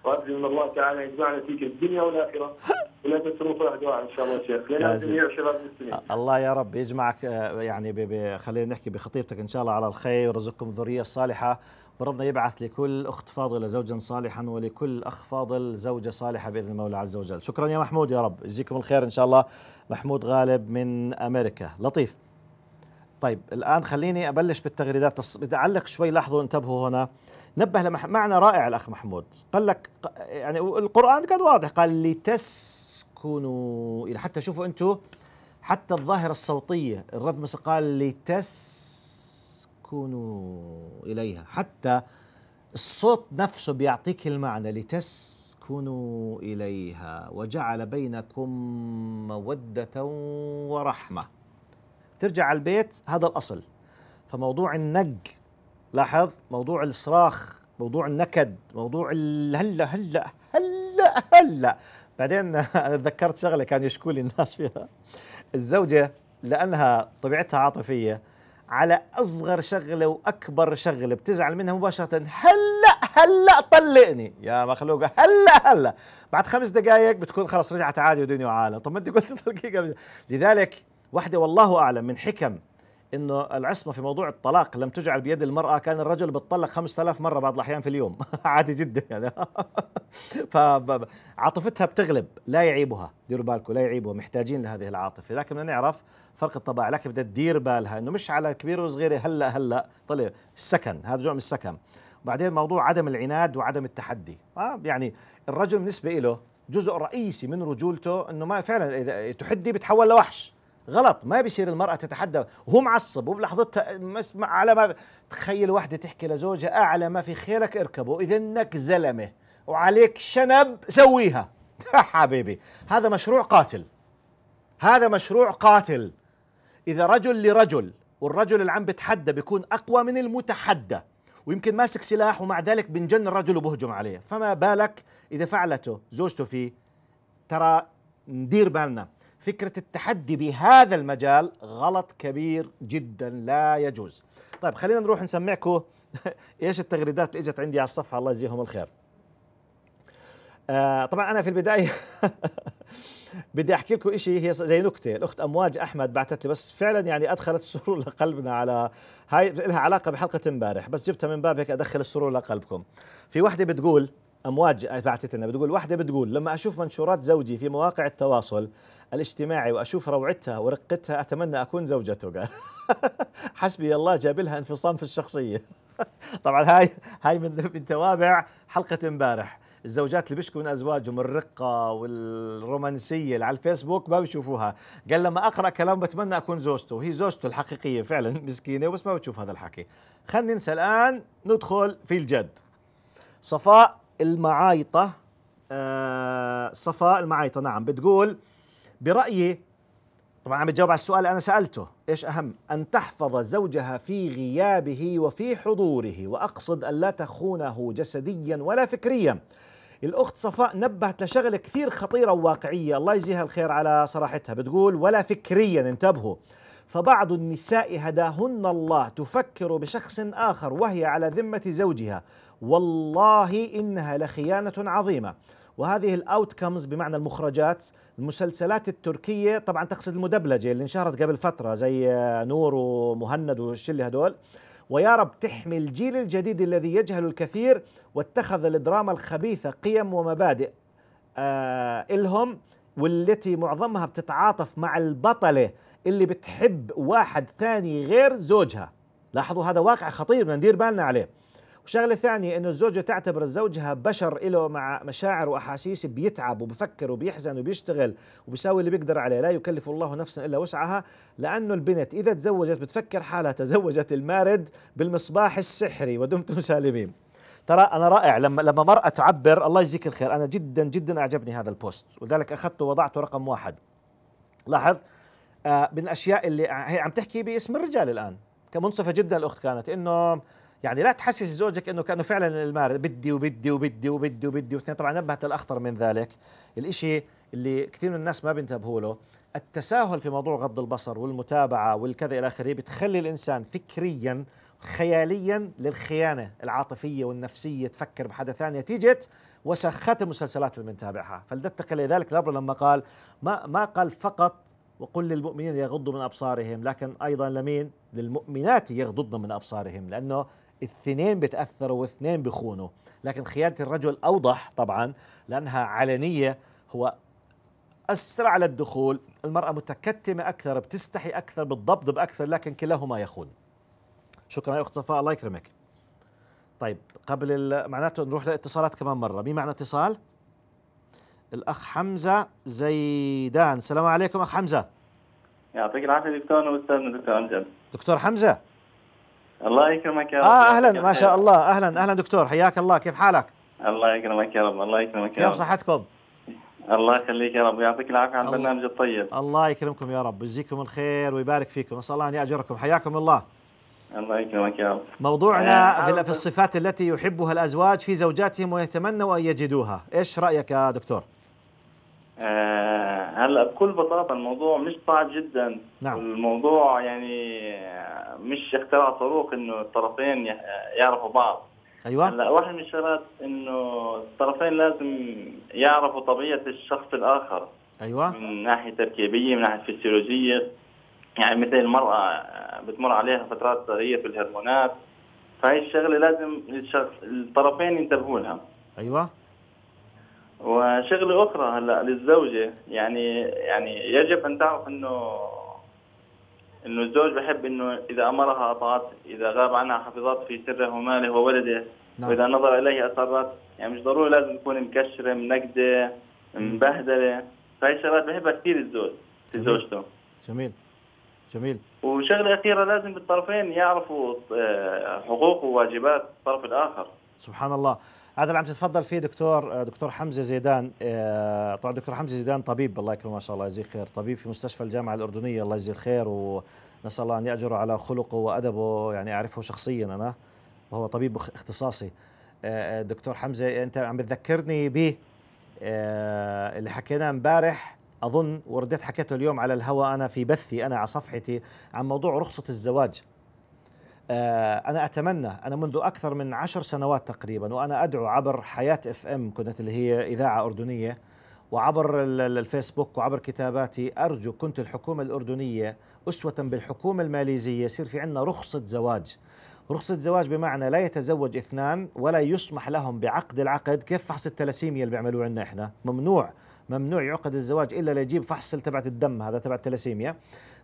Speaker 2: وارجو من الله تعالى ان يجمعنا فيك الدنيا والاخره ولا تتركوا دعاء ان شاء الله شيخ لنا جميع شباب المسلمين
Speaker 1: الله يا رب يجمعك آه، يعني خلينا نحكي بخطيبتك ان شاء الله على الخير ويرزقكم ذريه صالحه وربنا يبعث لكل اخت فاضله زوجا صالحا ولكل اخ فاضل زوجه صالحه باذن المولى عز وجل شكرا يا محمود يا رب يجزيكم الخير ان شاء الله محمود غالب من امريكا لطيف طيب الان خليني ابلش بالتغريدات بس بدي اعلق شوي لاحظوا انتبهوا هنا نبه لمعنى رائع الأخ محمود قال لك يعني القرآن كان واضح قال لتسكنوا إلى حتى شوفوا أنتم حتى الظاهرة الصوتية الرد قال لتسكنوا إليها حتى الصوت نفسه بيعطيك المعنى لتسكنوا إليها وجعل بينكم مودة ورحمة ترجع على البيت هذا الأصل فموضوع النق لاحظ موضوع الصراخ موضوع النكد موضوع هلا هلا هلا هلا بعدين انا تذكرت شغله كان يشكو لي الناس فيها الزوجه لانها طبيعتها عاطفيه على اصغر شغله واكبر شغله بتزعل منها مباشره هلا هلا طلقني يا مخلوقه هلا هلا بعد خمس دقائق بتكون خلاص رجعت عادي ودنيا وعالم طب ما انت قلت طلقي قبل لذلك واحده والله اعلم من حكم انه العصمه في موضوع الطلاق لم تجعل بيد المراه كان الرجل بتطلق 5000 مره بعض الاحيان في اليوم عادي جدا يعني فعاطفتها بتغلب لا يعيبها ديروا بالكم لا يعيبها محتاجين لهذه العاطفه لكن بدنا نعرف فرق الطباع لكن بدها تدير بالها انه مش على كبير وصغير هلا هلا طلع السكن هذا جزء من السكن وبعدين موضوع عدم العناد وعدم التحدي آه، يعني الرجل بالنسبه له جزء رئيسي من رجولته انه ما فعلا اذا تحدي بتحول لوحش غلط ما بيصير المرأة تتحدى وهو معصب وبلحظتها على ما تخيل واحدة تحكي لزوجها أعلى ما في خيرك اركبه إذا إنك زلمة وعليك شنب سويها حبيبي هذا مشروع قاتل هذا مشروع قاتل إذا رجل لرجل والرجل اللي عم بتحدى بيكون أقوى من المتحدى ويمكن ماسك سلاح ومع ذلك بنجن الرجل وبهجم عليه فما بالك إذا فعلته زوجته فيه ترى ندير بالنا فكرة التحدي بهذا المجال غلط كبير جدا لا يجوز طيب خلينا نروح نسمعكم ايش التغريدات اللي اجت عندي على الصفحة الله يجزيهم الخير آه طبعا انا في البداية بدي احكي لكم شيء هي زي نكته الاخت امواج احمد بعثت لي بس فعلا يعني ادخلت السرور لقلبنا على هاي لها علاقه بحلقه امبارح بس جبتها من باب هيك ادخل السرور لقلبكم في وحده بتقول امواج بعثت لنا بتقول وحده بتقول لما اشوف منشورات زوجي في مواقع التواصل الاجتماعي وأشوف روعتها ورقتها أتمنى أكون زوجته قال حسبي الله جاب لها انفصام في الشخصية طبعا هاي هاي من, من توابع حلقة امبارح الزوجات اللي بيشكوا من ازواجهم الرقه والرومانسيه اللي على الفيسبوك ما بيشوفوها قال لما اقرا كلام بتمنى اكون زوجته وهي زوجته الحقيقيه فعلا مسكينه بس ما بتشوف هذا الحكي خلينا ننسى الان ندخل في الجد صفاء المعايطه آه صفاء المعايطه نعم بتقول برأيي طبعا عم بتجاوب على السؤال أنا سألته إيش أهم أن تحفظ زوجها في غيابه وفي حضوره وأقصد أن لا تخونه جسديا ولا فكريا الأخت صفاء نبهت لشغلة كثير خطيرة وواقعية الله يجزيها الخير على صراحتها بتقول ولا فكريا انتبهوا فبعض النساء هداهن الله تفكر بشخص آخر وهي على ذمة زوجها والله إنها لخيانة عظيمة وهذه الاوتكمز بمعنى المخرجات المسلسلات التركيه طبعا تقصد المدبلجه اللي انشهرت قبل فتره زي آه، نور ومهند والشله هدول ويا رب تحمي الجيل الجديد الذي يجهل الكثير واتخذ الدراما الخبيثه قيم ومبادئ آه إلهم والتي معظمها بتتعاطف مع البطله اللي بتحب واحد ثاني غير زوجها لاحظوا هذا واقع خطير بدنا ندير بالنا عليه وشغله ثانيه انه الزوجه تعتبر زوجها بشر له مع مشاعر واحاسيس بيتعب وبفكر وبيحزن وبيشتغل وبيساوي اللي بيقدر عليه لا يكلف الله نفسا الا وسعها لانه البنت اذا تزوجت بتفكر حالها تزوجت المارد بالمصباح السحري ودمتم سالمين ترى انا رائع لما لما مراه تعبر الله يجزيك الخير انا جدا جدا اعجبني هذا البوست ولذلك اخذته ووضعته رقم واحد لاحظ آه، من الاشياء اللي هي عم تحكي باسم الرجال الان كمنصفه جدا الاخت كانت انه يعني لا تحسس زوجك انه كانه فعلا المارد بدي وبدي وبدي وبدي وبدي واثنين طبعا نبهت للاخطر من ذلك الإشي اللي كثير من الناس ما بينتبهوا له التساهل في موضوع غض البصر والمتابعه والكذا الى اخره بتخلي الانسان فكريا خياليا للخيانه العاطفيه والنفسيه تفكر بحدا ثاني نتيجه وسخات المسلسلات اللي بنتابعها فلنتقل لذلك ذلك لما قال ما ما قال فقط وقل للمؤمنين يغضوا من ابصارهم لكن ايضا لمين للمؤمنات يغضضن من ابصارهم لانه الاثنين بتاثروا واثنين بخونوا لكن خيانه الرجل اوضح طبعا لانها علنيه هو اسرع للدخول المراه متكتمه اكثر بتستحي اكثر بتضبضب اكثر لكن كلاهما يخون شكرا يا اخت صفاء الله يكرمك طيب قبل معناته نروح للاتصالات كمان مره مين معنا اتصال الاخ حمزه زيدان السلام عليكم اخ حمزه
Speaker 3: يعطيك العافيه دكتور استاذ دكتور امجد
Speaker 1: دكتور حمزه
Speaker 3: الله يكرمك يا رب اه اهلا ما شاء
Speaker 1: الله اهلا اهلا دكتور حياك الله كيف حالك؟
Speaker 3: الله يكرمك يا رب الله يكرمك يا رب كيف صحتكم؟ الله يخليك يا رب ويعطيك العافيه على البرنامج الطيب الله
Speaker 1: يكرمكم يا رب ويجزيكم الخير ويبارك فيكم نسال الله ان ياجركم حياكم الله
Speaker 3: الله يكرمك يا رب
Speaker 1: موضوعنا آه، في, في الصفات التي يحبها الازواج في زوجاتهم ويتمنوا ان يجدوها ايش رايك يا دكتور؟
Speaker 3: آه، هلا بكل بساطه الموضوع مش صعب جدا نعم. الموضوع يعني مش اختراع صاروخ انه الطرفين يعرفوا بعض
Speaker 1: ايوه هلا واحد
Speaker 3: من الشغلات انه الطرفين لازم يعرفوا طبيعه الشخص الاخر ايوه من ناحيه تركيبيه من ناحيه فسيولوجيه يعني مثل المراه آه، بتمر عليها فترات ثريه في الهرمونات فهي الشغله لازم الشخص الطرفين ينتبهوا لها ايوه وشغله اخرى هلا للزوجه يعني يعني يجب ان تعرف انه انه الزوج بحب انه اذا امرها اطاعت اذا غاب عنها حفظت في سره وماله وولده نعم. واذا نظر اليه اصرت يعني مش ضروري لازم تكون مكشره منكده مبهدله فهي الشغلات بحبها كثير الزوج في زوجته جميل جميل وشغله اخيره لازم الطرفين يعرفوا آه، حقوق وواجبات الطرف الاخر
Speaker 1: سبحان الله هذا اللي عم تتفضل فيه دكتور دكتور حمزه زيدان آه، طبعا دكتور حمزه زيدان طبيب الله يكرمه ما شاء الله يجزيه خير طبيب في مستشفى الجامعه الاردنيه الله يجزيه الخير ونسال الله ان ياجره على خلقه وادبه يعني اعرفه شخصيا انا وهو طبيب اختصاصي آه، آه، دكتور حمزه انت عم بتذكرني ب اللي حكيناه امبارح اظن ورديت حكيته اليوم على الهواء انا في بثي انا على صفحتي عن موضوع رخصه الزواج آه، أنا أتمنى أنا منذ أكثر من عشر سنوات تقريبا وأنا أدعو عبر حياة اف ام كنت اللي هي إذاعة أردنية وعبر الفيسبوك وعبر كتاباتي أرجو كنت الحكومة الأردنية أسوة بالحكومة الماليزية يصير في عندنا رخصة زواج رخصة زواج بمعنى لا يتزوج اثنان ولا يسمح لهم بعقد العقد كيف فحص التلاسيميا اللي بيعملوه عندنا احنا ممنوع ممنوع يعقد الزواج الا ليجيب فحص تبعت الدم هذا تبع التلاسيميا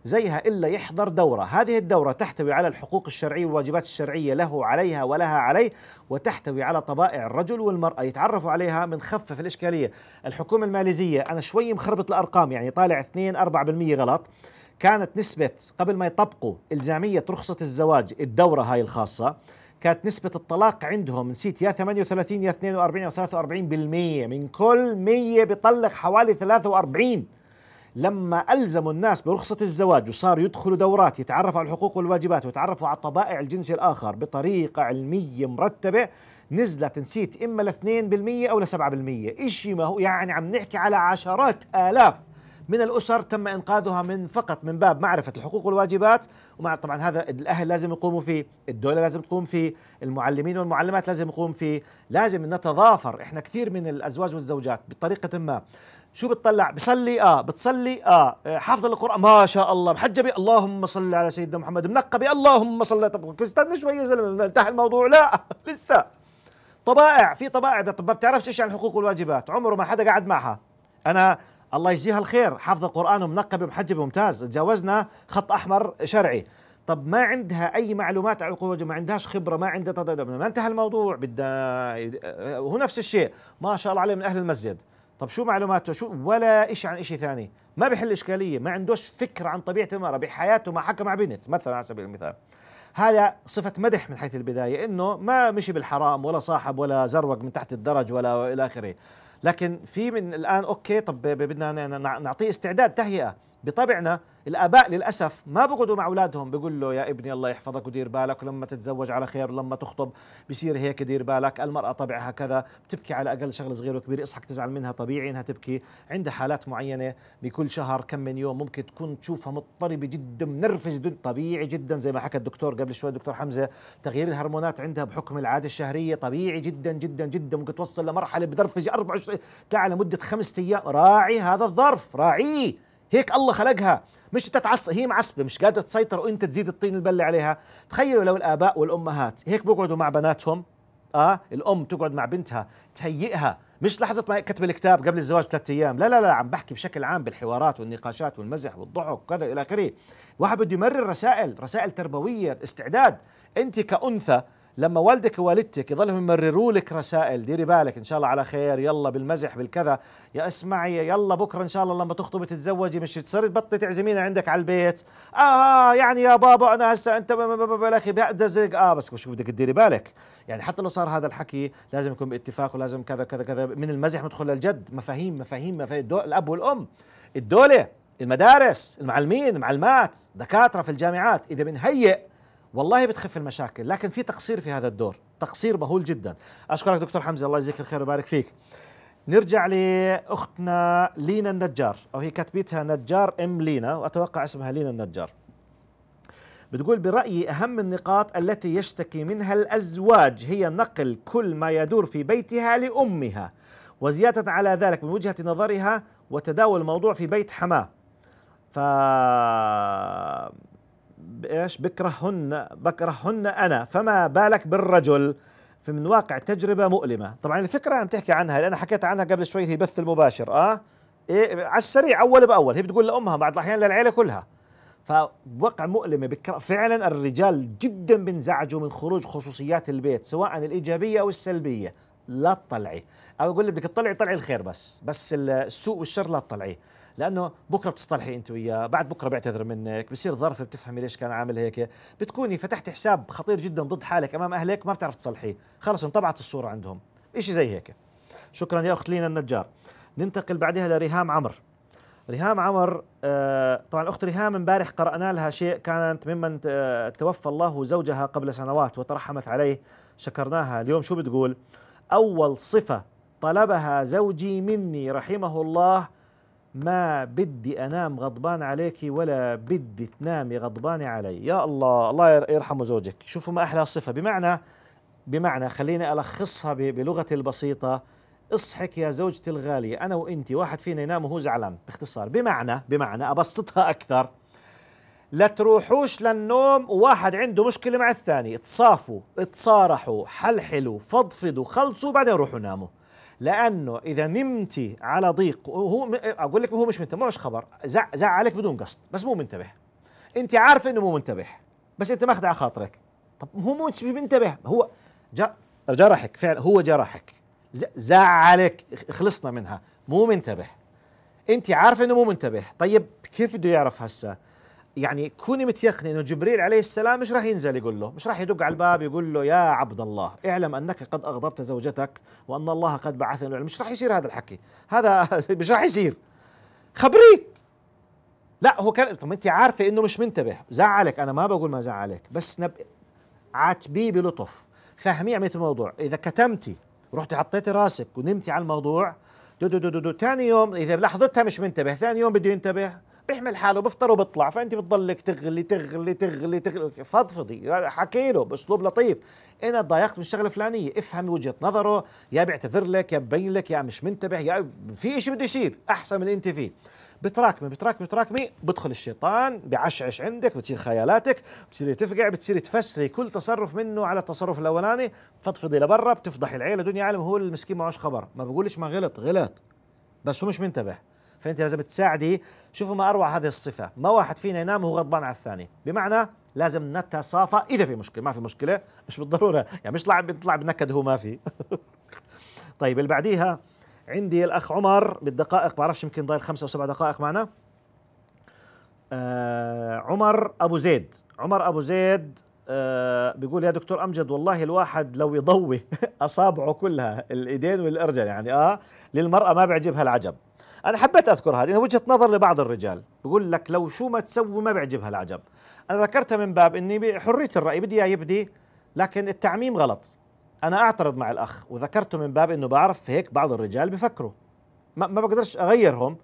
Speaker 1: زيها إلا يحضر دورة هذه الدورة تحتوي على الحقوق الشرعية والواجبات الشرعية له عليها ولها عليه وتحتوي على طبائع الرجل والمرأة يتعرفوا عليها من خفف الإشكالية الحكومة الماليزية أنا شوي مخربط الأرقام يعني طالع 2 4% غلط كانت نسبة قبل ما يطبقوا إلزامية رخصة الزواج الدورة هاي الخاصة كانت نسبة الطلاق عندهم نسيت يا 38 يا 42 أو 43% من كل 100 بيطلق حوالي 43 لما ألزموا الناس برخصة الزواج وصار يدخلوا دورات يتعرفوا على الحقوق والواجبات ويتعرفوا على طبائع الجنس الآخر بطريقة علمية مرتبة نزلت نسيت إما ل 2% أو ل 7% إشي ما هو يعني عم نحكي على عشرات آلاف من الأسر تم إنقاذها من فقط من باب معرفة الحقوق والواجبات ومع طبعا هذا الأهل لازم يقوموا فيه الدولة لازم تقوم فيه المعلمين والمعلمات لازم يقوم فيه لازم نتضافر إحنا كثير من الأزواج والزوجات بطريقة ما شو بتطلع بصلي اه بتصلي اه, آه، حافظ القران ما شاء الله محجبه اللهم صل على سيدنا محمد منقبه اللهم صل طب استنى شوي يا زلمه انتهى الموضوع لا لسه طبائع في طبائع ما بتعرفش ايش عن يعني الحقوق والواجبات عمره ما حدا قعد معها انا الله يجزيها الخير حافظ القران ومنقبه ومحجبه ممتاز تجاوزنا خط احمر شرعي طب ما عندها اي معلومات عن القوه ما عندهاش خبره ما عندها ما انتهى الموضوع بدها آه، آه، هو نفس الشيء ما شاء الله عليه من اهل المسجد طب شو معلوماته شو ولا شيء عن شيء ثاني ما بيحل اشكاليه ما عندوش فكره عن طبيعه المراه بحياته ما حكى مع بنت مثلا على سبيل المثال هذا صفة مدح من حيث البداية إنه ما مشي بالحرام ولا صاحب ولا زروق من تحت الدرج ولا إلى آخره لكن في من الآن أوكي طب بدنا نعطيه استعداد تهيئة بطبعنا الاباء للاسف ما بقعدوا مع اولادهم بيقول له يا ابني الله يحفظك ودير بالك ولما تتزوج على خير ولما تخطب بصير هيك دير بالك المراه طبعها كذا بتبكي على اقل شغله صغيره وكبيره اصحك تزعل منها طبيعي انها تبكي عندها حالات معينه بكل شهر كم من يوم ممكن تكون تشوفها مضطربه جدا منرفزه جدا طبيعي جدا زي ما حكى الدكتور قبل شوي الدكتور حمزه تغيير الهرمونات عندها بحكم العاده الشهريه طبيعي جدا جدا جدا ممكن توصل لمرحله بدرفز 24 ساعه لمده خمسة ايام راعي هذا الظرف راعيه هيك الله خلقها مش تتعصب هي معصبه مش قادره تسيطر وانت تزيد الطين البله عليها تخيلوا لو الاباء والامهات هيك بيقعدوا مع بناتهم اه الام تقعد مع بنتها تهيئها مش لحظه ما كتب الكتاب قبل الزواج بثلاث ايام لا لا لا عم بحكي بشكل عام بالحوارات والنقاشات والمزح والضحك وكذا الى اخره واحد بده يمرر رسائل رسائل تربويه استعداد انت كانثى لما والدك ووالدتك يظلهم يمرروا لك رسائل ديري بالك ان شاء الله على خير يلا بالمزح بالكذا يا اسمعي يلا بكره ان شاء الله لما تخطبي تتزوجي مش تصيري تبطلي تعزمينا عندك على البيت اه يعني يا بابا انا هسه انت بلاخي بقدر زرق اه بس شو بدك تديري بالك يعني حتى لو صار هذا الحكي لازم يكون باتفاق ولازم كذا كذا كذا من المزح ندخل للجد مفاهيم مفاهيم مفاهيم الاب والام الدوله المدارس المعلمين المعلمات دكاتره في الجامعات اذا بنهيئ والله بتخف المشاكل لكن في تقصير في هذا الدور تقصير بهول جدا أشكرك دكتور حمزة الله يجزيك الخير ويبارك فيك نرجع لأختنا لينا النجار أو هي كتبتها نجار أم لينا وأتوقع اسمها لينا النجار بتقول برأيي أهم النقاط التي يشتكي منها الأزواج هي نقل كل ما يدور في بيتها لأمها وزيادة على ذلك من وجهة نظرها وتداول الموضوع في بيت حماه ف ايش بكرههن بكرههن انا فما بالك بالرجل فمن واقع تجربة مؤلمة طبعا الفكرة عم تحكي عنها انا حكيت عنها قبل شوي هي بث المباشر آه إيه على السريع أول بأول هي بتقول لأمها بعض الأحيان للعيلة كلها فواقع مؤلمة فعلا الرجال جدا بنزعجوا من خروج خصوصيات البيت سواء الإيجابية أو السلبية لا تطلعي أو أقول لك بدك تطلعي طلعي الخير بس بس السوء والشر لا تطلعيه لانه بكره بتصطلحي انت وياه بعد بكره بيعتذر منك بصير ظرف بتفهمي ليش كان عامل هيك بتكوني فتحت حساب خطير جدا ضد حالك امام اهلك ما بتعرف تصلحيه خلص انطبعت الصوره عندهم إشي زي هيك شكرا يا اخت لينا النجار ننتقل بعدها لريهام عمر ريهام عمر آه، طبعا اخت ريهام امبارح قرانا لها شيء كانت ممن توفى الله زوجها قبل سنوات وترحمت عليه شكرناها اليوم شو بتقول اول صفه طلبها زوجي مني رحمه الله ما بدي انام غضبان عليك ولا بدي تنامي غضبانة علي يا الله الله يرحمه زوجك شوفوا ما احلى صفه بمعنى بمعنى خليني الخصها بلغتي البسيطه اصحك يا زوجتي الغاليه انا وانت واحد فينا ينام وهو زعلان باختصار بمعنى بمعنى ابسطها اكثر لا تروحوش للنوم وواحد عنده مشكله مع الثاني اتصافوا اتصارحوا حلحلوا فضفضوا خلصوا بعدين روحوا ناموا لانه اذا نمتي على ضيق وهو اقول لك هو مش منتبه مش خبر زعلك بدون قصد بس مو منتبه انت عارف انه مو منتبه بس انت ماخذ على خاطرك طب هو مو مش منتبه هو جرحك فعلا هو جرحك زعلك خلصنا منها مو منتبه انت عارف انه مو منتبه طيب كيف بده يعرف هسه يعني كوني متيقنه انه جبريل عليه السلام مش راح ينزل يقول له مش راح يدق على الباب يقول له يا عبد الله اعلم انك قد اغضبت زوجتك وان الله قد بعثني مش راح يصير هذا الحكي هذا مش راح يصير خبريه لا هو كان طب انت عارفه انه مش منتبه زعلك انا ما بقول ما زعلك بس نب... عاتبيه بلطف فهمي عمليه الموضوع اذا كتمتي ورحتي حطيتي راسك ونمتي على الموضوع دو دو دو دو, دو. ثاني يوم اذا لحظتها مش منتبه ثاني يوم بده ينتبه بيحمل حاله بفطر وبيطلع فانت بتضلك تغلي تغلي تغلي تغلي فضفضي حكي له باسلوب لطيف انا ضايقت من الشغله الفلانيه افهم وجهه نظره يا بيعتذر لك يا ببين لك يا مش منتبه يا في شيء بده يصير احسن من انت فيه بتراكمي بتراكمي بتراكمي بدخل الشيطان بعشعش عندك بتصير خيالاتك بتصيري تفقع بتصيري تفسري كل تصرف منه على التصرف الاولاني فضفضي لبرا بتفضحي العيله دنيا عالم هو المسكين معوش خبر ما بقولش ما غلط غلط بس هو مش منتبه فانت لازم تساعدي شوفوا ما اروع هذه الصفه ما واحد فينا ينام وهو غضبان على الثاني بمعنى لازم نتصافى اذا في مشكله ما في مشكله مش بالضروره يعني مش لاعب بيطلع بنكد هو ما في طيب اللي بعديها عندي الاخ عمر بالدقائق بعرفش يمكن ضايل خمسة او سبع دقائق معنا آه عمر ابو زيد عمر ابو زيد آه بيقول يا دكتور امجد والله الواحد لو يضوي اصابعه كلها الايدين والارجل يعني اه للمراه ما بيعجبها العجب انا حبيت اذكر هذه وجهه نظر لبعض الرجال بقول لك لو شو ما تسوي ما بيعجبها العجب انا ذكرتها من باب اني حريه الراي بدي اياه يبدي لكن التعميم غلط انا اعترض مع الاخ وذكرته من باب انه بعرف هيك بعض الرجال بفكروا ما, ما بقدرش اغيرهم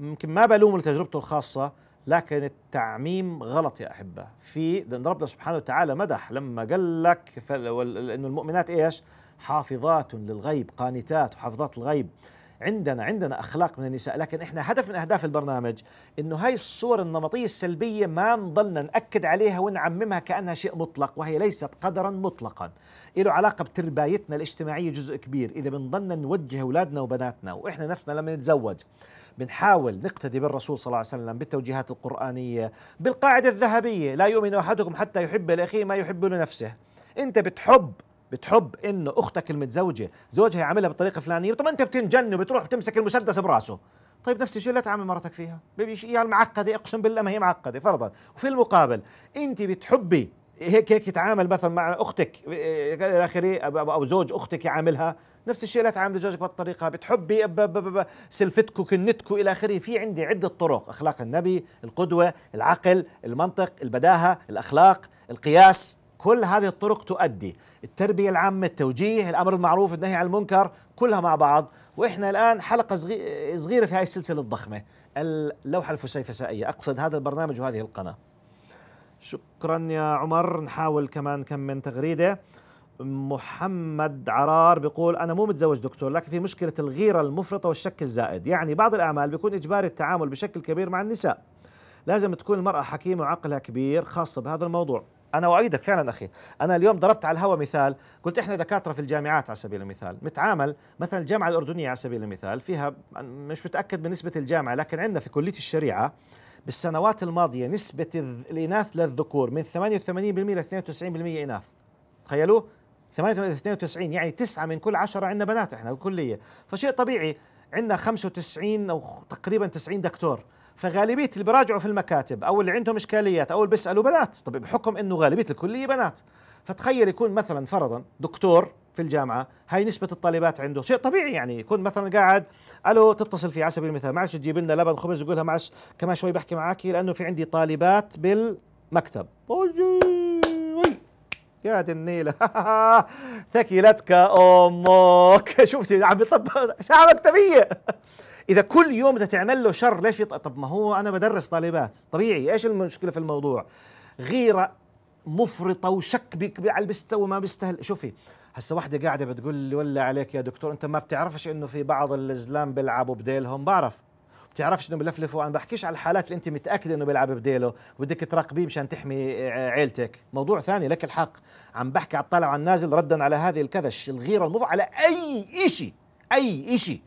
Speaker 1: يمكن ما بلوم لتجربته الخاصه لكن التعميم غلط يا احبه في ربنا سبحانه وتعالى مدح لما قال لك انه المؤمنات ايش حافظات للغيب قانتات وحافظات الغيب عندنا عندنا اخلاق من النساء لكن احنا هدف من اهداف البرنامج انه هاي الصور النمطيه السلبيه ما نضلنا ناكد عليها ونعممها كانها شيء مطلق وهي ليست قدرا مطلقا له علاقه بتربايتنا الاجتماعيه جزء كبير اذا بنضلنا نوجه اولادنا وبناتنا واحنا نفسنا لما نتزوج بنحاول نقتدي بالرسول صلى الله عليه وسلم بالتوجيهات القرآنية بالقاعدة الذهبية لا يؤمن أحدكم حتى يحب لأخيه ما يحب لنفسه أنت بتحب بتحب انه اختك المتزوجه زوجها يعاملها بالطريقه الفلانيه طب انت بتنجن وبتروح بتمسك المسدس براسه طيب نفس الشيء لا تعامل مرتك فيها بيجي اياها المعقده اقسم بالله ما هي معقده فرضا وفي المقابل انت بتحبي هيك هيك يتعامل مثلا مع اختك الى اخره او زوج اختك يعاملها نفس الشيء لا تعامل زوجك بالطريقه بتحبي سلفتكو كنتكو الى اخره في عندي عده طرق اخلاق النبي القدوه العقل المنطق البداهه الاخلاق القياس كل هذه الطرق تؤدي التربية العامة التوجيه الأمر بالمعروف النهي عن المنكر كلها مع بعض وإحنا الآن حلقة صغيرة في هذه السلسلة الضخمة اللوحة الفسيفسائية أقصد هذا البرنامج وهذه القناة شكرا يا عمر نحاول كمان كم من تغريدة محمد عرار بيقول أنا مو متزوج دكتور لكن في مشكلة الغيرة المفرطة والشك الزائد يعني بعض الأعمال بيكون إجباري التعامل بشكل كبير مع النساء لازم تكون المرأة حكيمة وعقلها كبير خاصة بهذا الموضوع انا اوعدك فعلا اخي انا اليوم ضربت على الهواء مثال قلت احنا دكاتره في الجامعات على سبيل المثال نتعامل مثلا الجامعه الاردنيه على سبيل المثال فيها مش متاكد من نسبه الجامعه لكن عندنا في كليه الشريعه بالسنوات الماضيه نسبه الاناث للذكور من 88% ل 92% اناث تخيلوا 92 يعني تسعة من كل عشرة عندنا بنات احنا بالكلية فشيء طبيعي عندنا 95 او تقريبا 90 دكتور فغالبيه اللي بيراجعوا في المكاتب او اللي عندهم اشكاليات او اللي بيسالوا بنات طب بحكم انه غالبيه الكليه بنات فتخيل يكون مثلا فرضا دكتور في الجامعه هاي نسبه الطالبات عنده شيء طبيعي يعني يكون مثلا قاعد الو تتصل فيه على سبيل المثال معلش تجيب لنا لبن خبز يقولها معلش كمان شوي بحكي معك لانه في عندي طالبات بالمكتب يا دي النيلة ثكلتك أمك شفتي عم بيطبق شعر مكتبية اذا كل يوم تعمل له شر ليش يط... طب ما هو انا بدرس طالبات طبيعي ايش المشكله في الموضوع غيره مفرطه وشك بك على البسته وما بيستاهل شوفي هسه واحده قاعده بتقول لي ولا عليك يا دكتور انت ما بتعرفش انه في بعض الزلام بيلعبوا بديلهم بعرف بتعرفش انه بلفلفوا انا بحكيش على الحالات اللي انت متاكده انه بيلعب بديله وبدك تراقبيه مشان تحمي عيلتك موضوع ثاني لك الحق عم بحكي على الطالع وعلى النازل ردا على هذه الكذا الغيره المفرطه على اي شيء اي شيء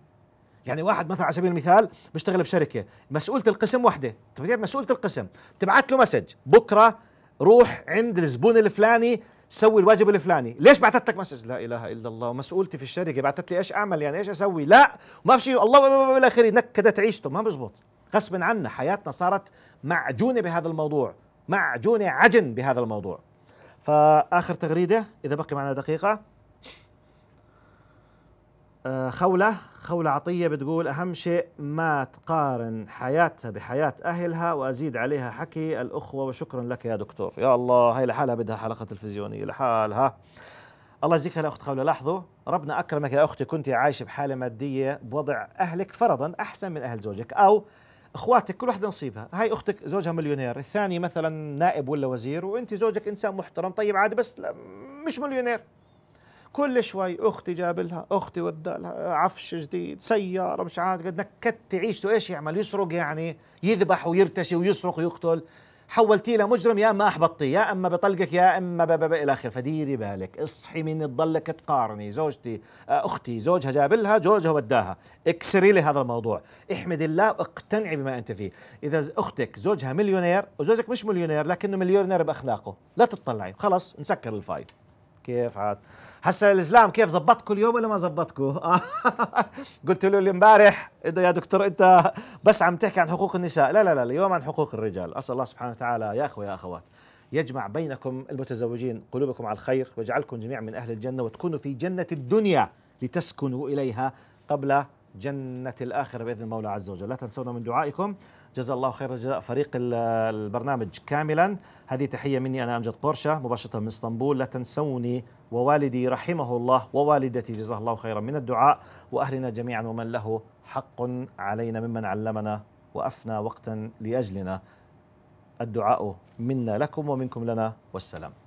Speaker 1: يعني واحد مثلا على سبيل المثال بيشتغل بشركه مسؤوله القسم وحده طيب مسؤوله القسم تبعت له مسج بكره روح عند الزبون الفلاني سوي الواجب الفلاني ليش بعثت لك مسج لا اله الا الله مسؤولتي في الشركه بعثت لي ايش اعمل يعني ايش اسوي لا ما في شيء الله الى اخره نكدت عيشته ما بزبط غصبا عنا حياتنا صارت معجونه بهذا الموضوع معجونه عجن بهذا الموضوع فاخر تغريده اذا بقي معنا دقيقه آه، خولة خولة عطية بتقول أهم شيء ما تقارن حياتها بحياة أهلها وأزيد عليها حكي الأخوة وشكرا لك يا دكتور يا الله هي لحالها بدها حلقة تلفزيونية لحالها الله يجزيك يا أخت خولة لاحظوا ربنا أكرمك يا أختي كنت عايشة بحالة مادية بوضع أهلك فرضا أحسن من أهل زوجك أو اخواتك كل واحدة نصيبها هاي اختك زوجها مليونير الثاني مثلا نائب ولا وزير وانت زوجك انسان محترم طيب عادي بس مش مليونير كل شوي اختي جاب لها اختي ودى لها عفش جديد سياره مش عارف قد نكت عيشته ايش يعمل يسرق يعني يذبح ويرتشي ويسرق ويقتل حولتيه لمجرم يا اما احبطتيه يا اما بطلقك يا اما الى اخره فديري بالك اصحي من تضلك تقارني زوجتي آه، اختي زوجها جاب لها زوجها وداها اكسري لي هذا الموضوع احمد الله واقتنعي بما انت فيه اذا اختك زوجها مليونير وزوجك مش مليونير لكنه مليونير باخلاقه لا تطلعي خلص نسكر الفايل كيف عاد هسا الزلام كيف زبطكم اليوم ولا ما زبطكم قلت له امبارح يا دكتور انت بس عم تحكي عن حقوق النساء لا لا لا اليوم عن حقوق الرجال اسال الله سبحانه وتعالى يا اخوه يا اخوات يجمع بينكم المتزوجين قلوبكم على الخير ويجعلكم جميعا من اهل الجنه وتكونوا في جنه الدنيا لتسكنوا اليها قبل جنة الآخرة بإذن المولى عز وجل لا تنسونا من دعائكم جزا الله خير جزاء فريق البرنامج كاملا هذه تحية مني أنا أمجد قرشة مباشرة من اسطنبول لا تنسوني ووالدي رحمه الله ووالدتي جزاه الله خيرا من الدعاء وأهلنا جميعا ومن له حق علينا ممن علمنا وأفنى وقتا لأجلنا الدعاء منا لكم ومنكم لنا والسلام